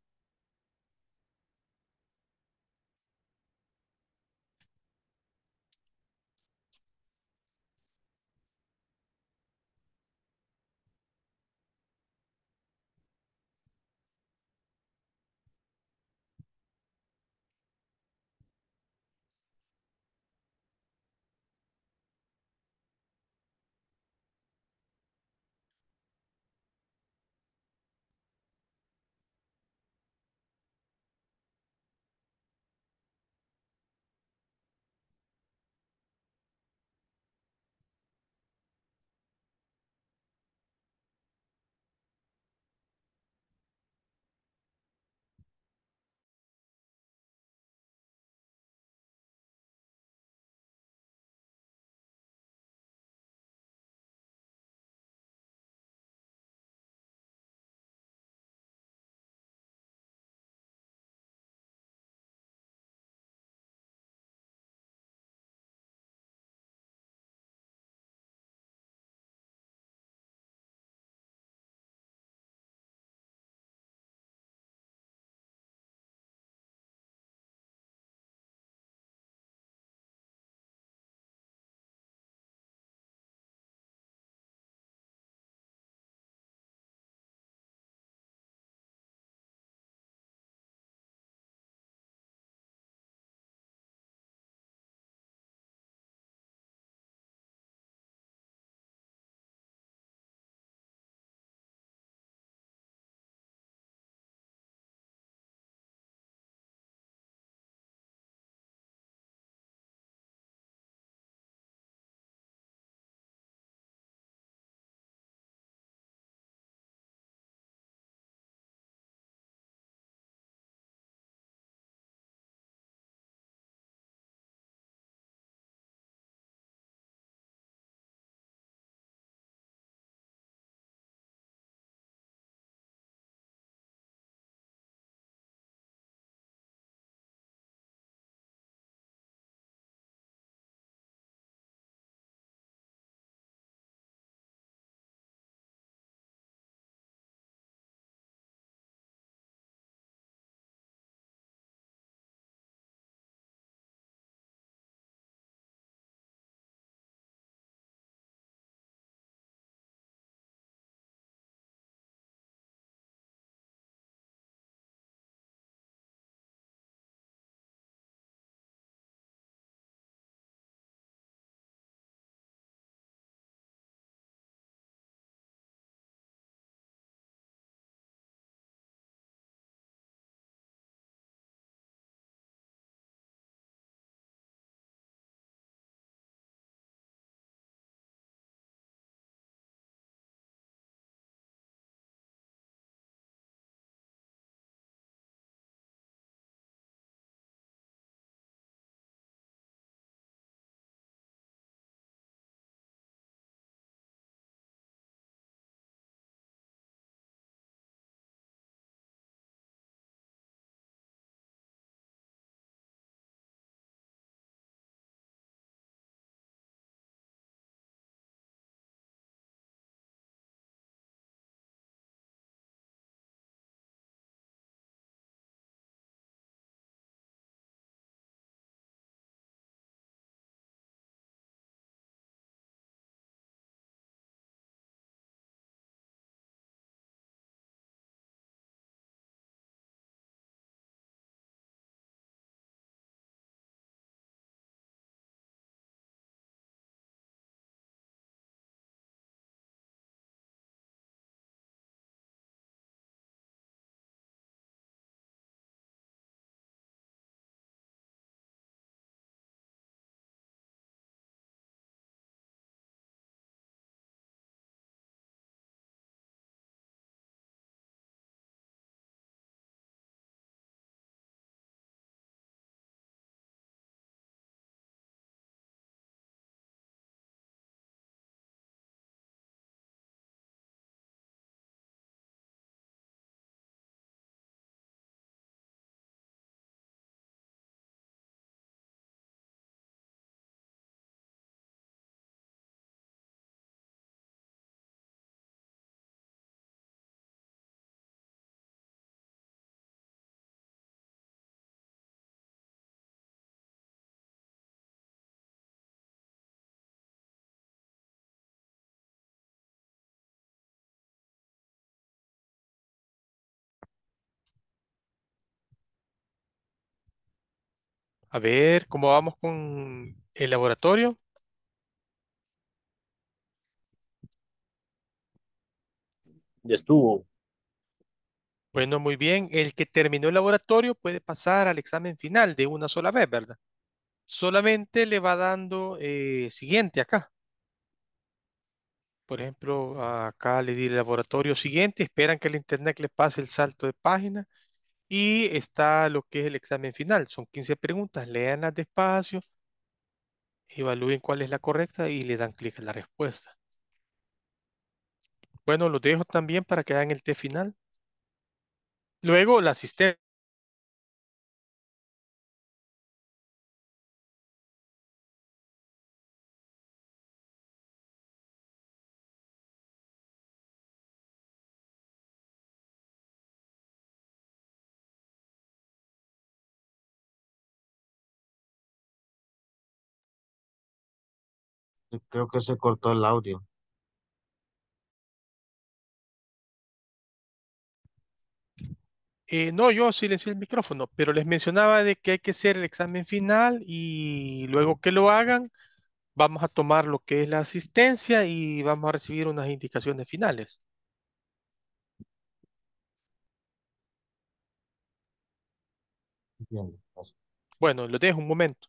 A ver, ¿cómo vamos con el laboratorio? Ya estuvo. Bueno, muy bien. El que terminó el laboratorio puede pasar al examen final de una sola vez, ¿verdad? Solamente le va dando eh, siguiente acá. Por ejemplo, acá le di el laboratorio siguiente, esperan que el internet les pase el salto de página y está lo que es el examen final. Son 15 preguntas, leanlas despacio, evalúen cuál es la correcta y le dan clic a la respuesta. Bueno, los dejo también para que hagan el test final. Luego, la asistencia Creo que se cortó el audio. Eh, no, yo silencié el micrófono, pero les mencionaba de que hay que hacer el examen final y luego que lo hagan, vamos a tomar lo que es la asistencia y vamos a recibir unas indicaciones finales. Bueno, lo dejo un momento.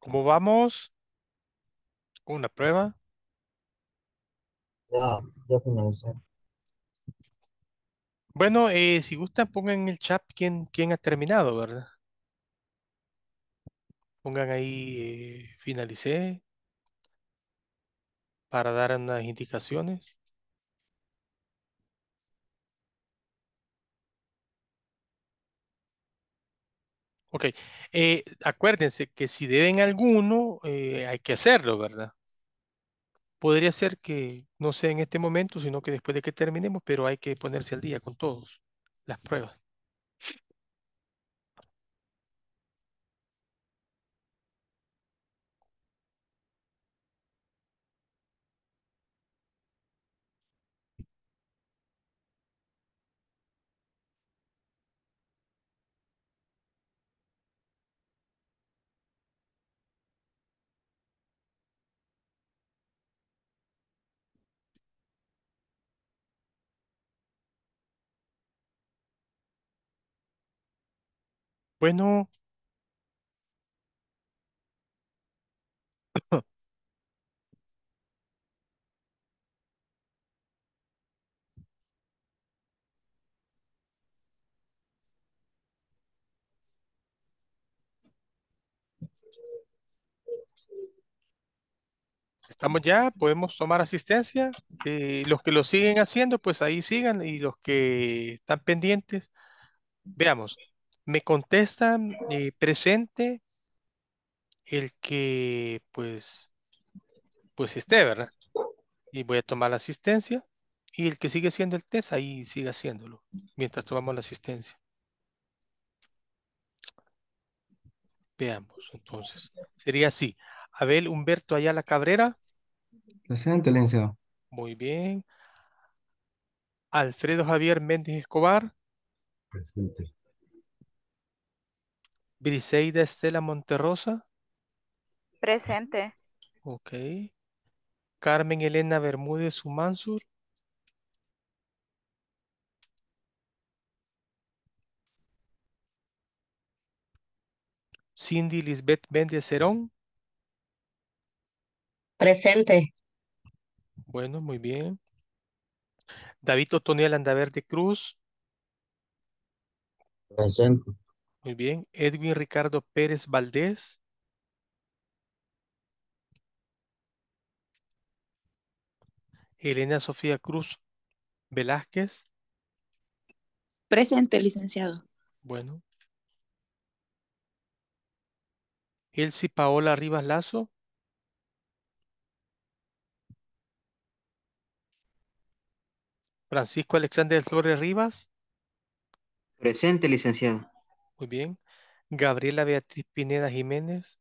¿Cómo vamos? ¿Una prueba? Ya, ya finalicé. Bueno, eh, si gustan, pongan en el chat quién, quién ha terminado, ¿verdad? Pongan ahí, eh, finalicé, para dar unas indicaciones. Ok, eh, acuérdense que si deben alguno, eh, hay que hacerlo, ¿verdad? Podría ser que no sea en este momento, sino que después de que terminemos, pero hay que ponerse al día con todos las pruebas. Bueno, estamos ya, podemos tomar asistencia. Eh, los que lo siguen haciendo, pues ahí sigan y los que están pendientes, veamos. Me contesta eh, presente el que pues, pues esté, ¿verdad? Y voy a tomar la asistencia y el que sigue siendo el test ahí sigue haciéndolo mientras tomamos la asistencia. Veamos, entonces. Sería así. Abel Humberto Ayala Cabrera. Presente, Lencio. Muy bien. Alfredo Javier Méndez Escobar. Presente. Briseida Estela Monterrosa. Presente. Ok. Carmen Elena Bermúdez Humansur. Cindy Lisbeth Bendecerón. Presente. Bueno, muy bien. David Otoniel Andaverde Cruz. Presente. Muy bien. Edwin Ricardo Pérez Valdés. Elena Sofía Cruz Velázquez. Presente, licenciado. Bueno. Elsie Paola Rivas Lazo. Francisco Alexander Flores Rivas. Presente, licenciado. Muy bien. Gabriela Beatriz Pineda Jiménez.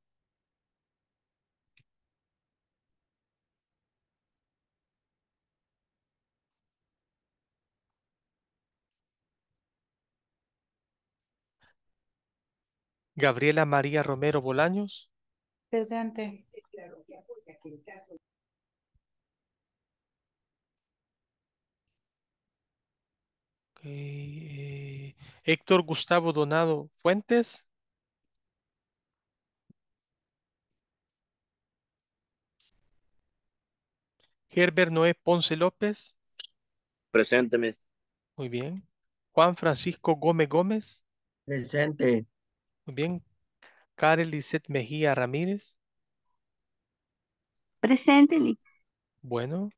Gabriela María Romero Bolaños. Presente. Eh, Héctor Gustavo Donado Fuentes. Gerber Noé Ponce López. Presente, Muy bien. Juan Francisco Gómez Gómez. Presente. Muy bien. Karel Lisette Mejía Ramírez. Presente, Bueno.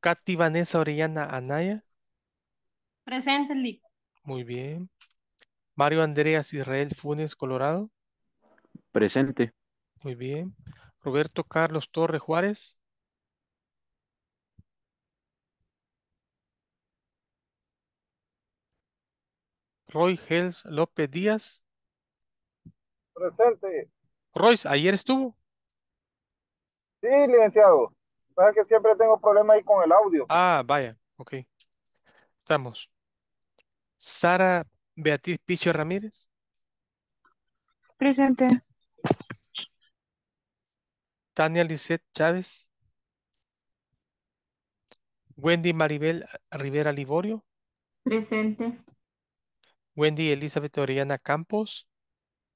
Katy Vanessa Orellana Anaya. Presente, muy bien. Mario Andreas Israel Funes, Colorado. Presente. Muy bien. Roberto Carlos Torres Juárez. Roy Gels López Díaz. Presente. Royce, ¿ayer estuvo? Sí, licenciado. Pasa que siempre tengo problemas ahí con el audio. Ah, vaya, ok. Estamos. Sara Beatriz Picho Ramírez. Presente. Tania Lisset Chávez. Wendy Maribel Rivera Livorio Presente. Wendy Elizabeth Oriana Campos.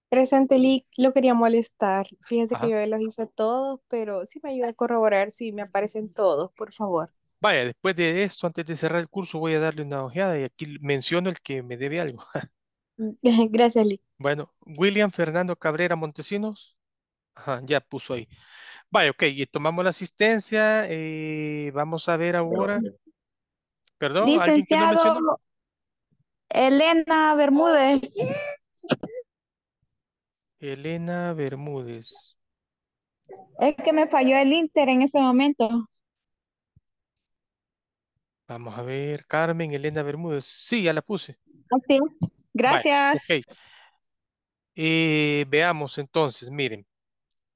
Presente, Lo quería molestar. Fíjense que yo los hice todos, pero si me ayuda a corroborar si me aparecen todos, por favor. Vaya, después de esto, antes de cerrar el curso, voy a darle una ojeada y aquí menciono el que me debe algo. Gracias, Lee. Bueno, William Fernando Cabrera Montesinos. ya puso ahí. Vaya, ok, y tomamos la asistencia. Eh, vamos a ver ahora. Perdón, ¿alguien que no mencionó? Elena Bermúdez. Elena Bermúdez. Es que me falló el Inter en ese momento. Vamos a ver, Carmen Elena Bermúdez. Sí, ya la puse. Okay. Gracias. Eh, veamos entonces, miren.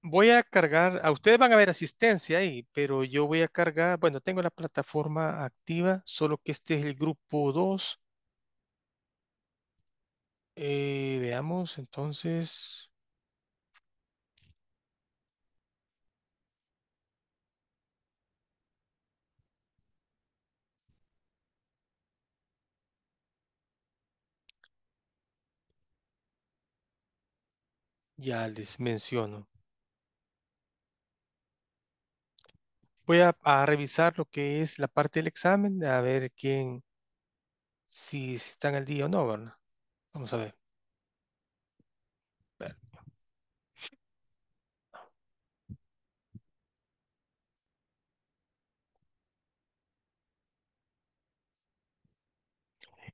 Voy a cargar, a ustedes van a ver asistencia ahí, pero yo voy a cargar, bueno, tengo la plataforma activa, solo que este es el grupo 2. Eh, veamos entonces. Ya les menciono. Voy a, revisar lo que es la parte del examen, a ver quién, si están al día o no, ¿verdad? Vamos a ver.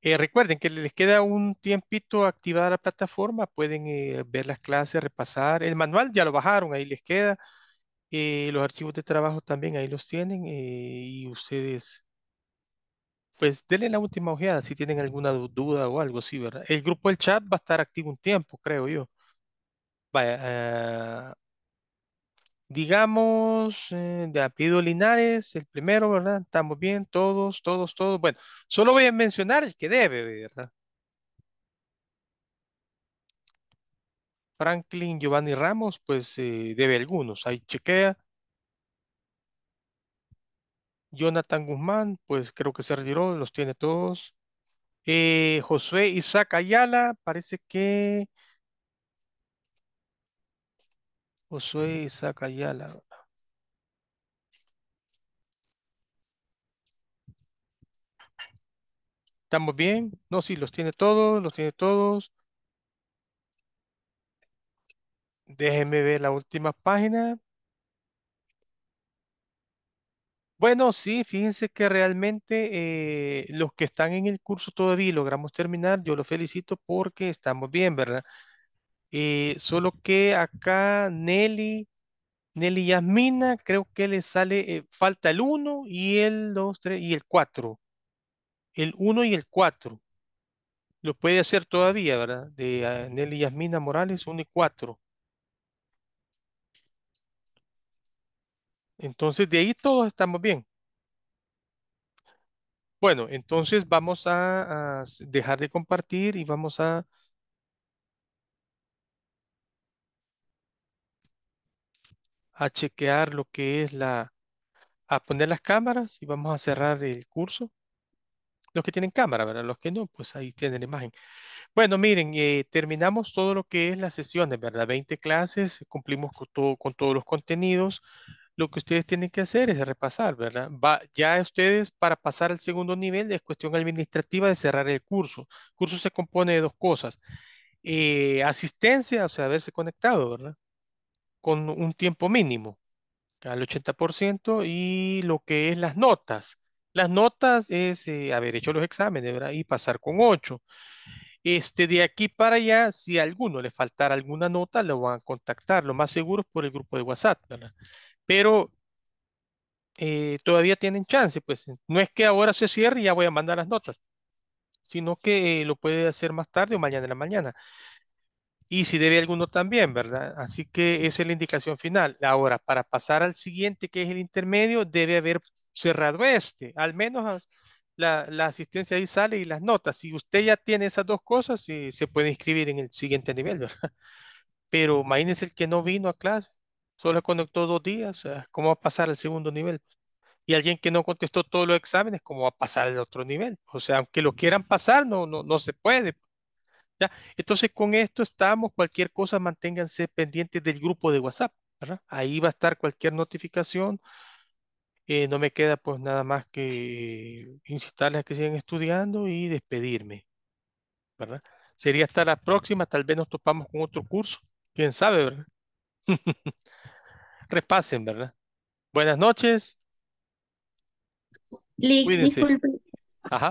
Eh, recuerden que les queda un tiempito activada la plataforma, pueden eh, ver las clases, repasar. El manual ya lo bajaron, ahí les queda. Eh, los archivos de trabajo también ahí los tienen y ustedes, pues denle la última ojeada si tienen alguna duda o algo así, ¿verdad? El grupo del chat va a estar activo un tiempo, creo yo. Vaya, ah, Digamos, eh, de Apido Linares, el primero, ¿verdad? Estamos bien, todos, todos, todos. Bueno, solo voy a mencionar el que debe, ¿verdad? Franklin Giovanni Ramos, pues eh, debe algunos, ahí chequea. Jonathan Guzmán, pues creo que se retiró, los tiene todos. Eh, Josué Isaac Ayala, parece que Josué ¿Estamos bien? No, sí, los tiene todos, los tiene todos. Déjenme ver la última página. Bueno, sí, fíjense que realmente eh, los que están en el curso todavía logramos terminar, yo los felicito porque estamos bien, ¿verdad? Eh, solo que acá Nelly, Nelly Yasmina, creo que le sale, eh, falta el 1 y el 2, 3 y el 4. El 1 y el 4. Lo puede hacer todavía, ¿verdad? De ah, Nelly Yasmina Morales, 1 y 4. Entonces, de ahí todos estamos bien. Bueno, entonces vamos a, dejar de compartir y vamos a a chequear lo que es la, a poner las cámaras y vamos a cerrar el curso. Los que tienen cámara, ¿verdad? Los que no, pues ahí tienen la imagen. Bueno, miren, eh, terminamos todo lo que es la sesiones, ¿verdad? 20 clases, cumplimos con, todo, con todos los contenidos. Lo que ustedes tienen que hacer es repasar, ¿verdad? Va, ya ustedes para pasar al segundo nivel es cuestión administrativa de cerrar el curso. El curso se compone de dos cosas. Eh, asistencia, o sea, haberse conectado, ¿verdad? con un tiempo mínimo, al 80%, y lo que es las notas. Las notas es eh, haber hecho los exámenes y pasar con 8. Este, de aquí para allá, si alguno le faltara alguna nota, lo van a contactar, lo más seguro es por el grupo de WhatsApp, Pero eh, todavía tienen chance, pues no es que ahora se cierre y ya voy a mandar las notas, sino que eh, lo puede hacer más tarde o mañana en la mañana y si debe alguno también, ¿verdad? Así que esa es la indicación final. Ahora, para pasar al siguiente, que es el intermedio, debe haber cerrado este, al menos la, asistencia ahí sale y las notas. Si usted ya tiene esas dos cosas, eh, se puede inscribir en el siguiente nivel, ¿verdad? Pero imagínense el que no vino a clase, solo conectó dos días, eh, ¿cómo va a pasar al segundo nivel? Y alguien que no contestó todos los exámenes, ¿cómo va a pasar al otro nivel? O sea, aunque lo quieran pasar, no, no, no se puede. Entonces, con esto estamos. Cualquier cosa, manténganse pendientes del grupo de WhatsApp. Ahí va a estar cualquier notificación. Eh, no me queda pues nada más que incitarles a que sigan estudiando y despedirme. ¿verdad? Sería hasta la próxima. Tal vez nos topamos con otro curso. Quién sabe, ¿verdad? Repasen, ¿verdad? Buenas noches. disculpe.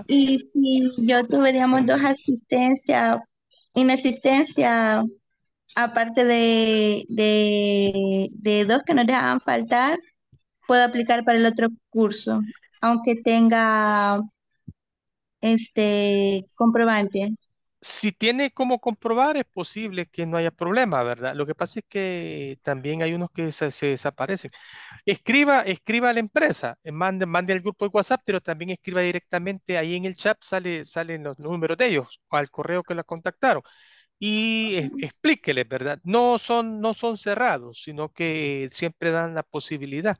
Y yo tuve, digamos, dos asistencias inexistencia, aparte de, de, dos que nos dejaban faltar, puedo aplicar para el otro curso, aunque tenga este comprobante si tiene como comprobar, es posible que no haya problema, ¿verdad? Lo que pasa es que también hay unos que se, desaparecen. Escriba, escriba a la empresa, eh, mande, mande al grupo de WhatsApp, pero también escriba directamente ahí en el chat, sale, salen los números de ellos, al correo que la contactaron. Y explíqueles, ¿verdad? No son, no son cerrados, sino que siempre dan la posibilidad.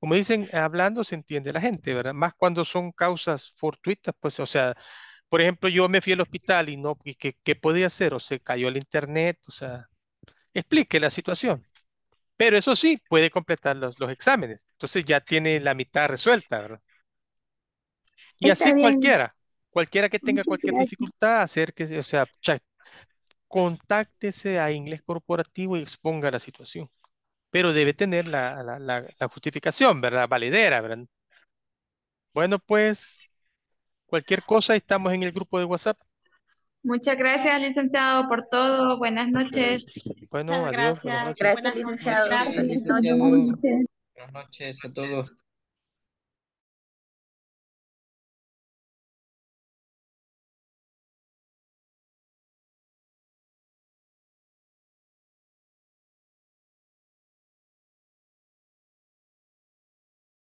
Como dicen, hablando se entiende la gente, ¿verdad? Más cuando son causas fortuitas, pues, o sea, por ejemplo, yo me fui al hospital y no, qué, podía hacer? O se cayó el internet, o sea, explique la situación. Pero eso sí, puede completar los, los exámenes. Entonces ya tiene la mitad resuelta, ¿verdad? Y así cualquiera, cualquiera que tenga cualquier dificultad, acérquese, o sea, contáctese a inglés corporativo y exponga la situación. Pero debe tener la, la, la, la justificación, ¿verdad? Validera, ¿verdad? Bueno, pues Cualquier cosa, estamos en el grupo de WhatsApp. Muchas gracias, licenciado, por todo. Buenas noches. Bueno, adiós. Gracias, licenciado. Buenas noches a todos.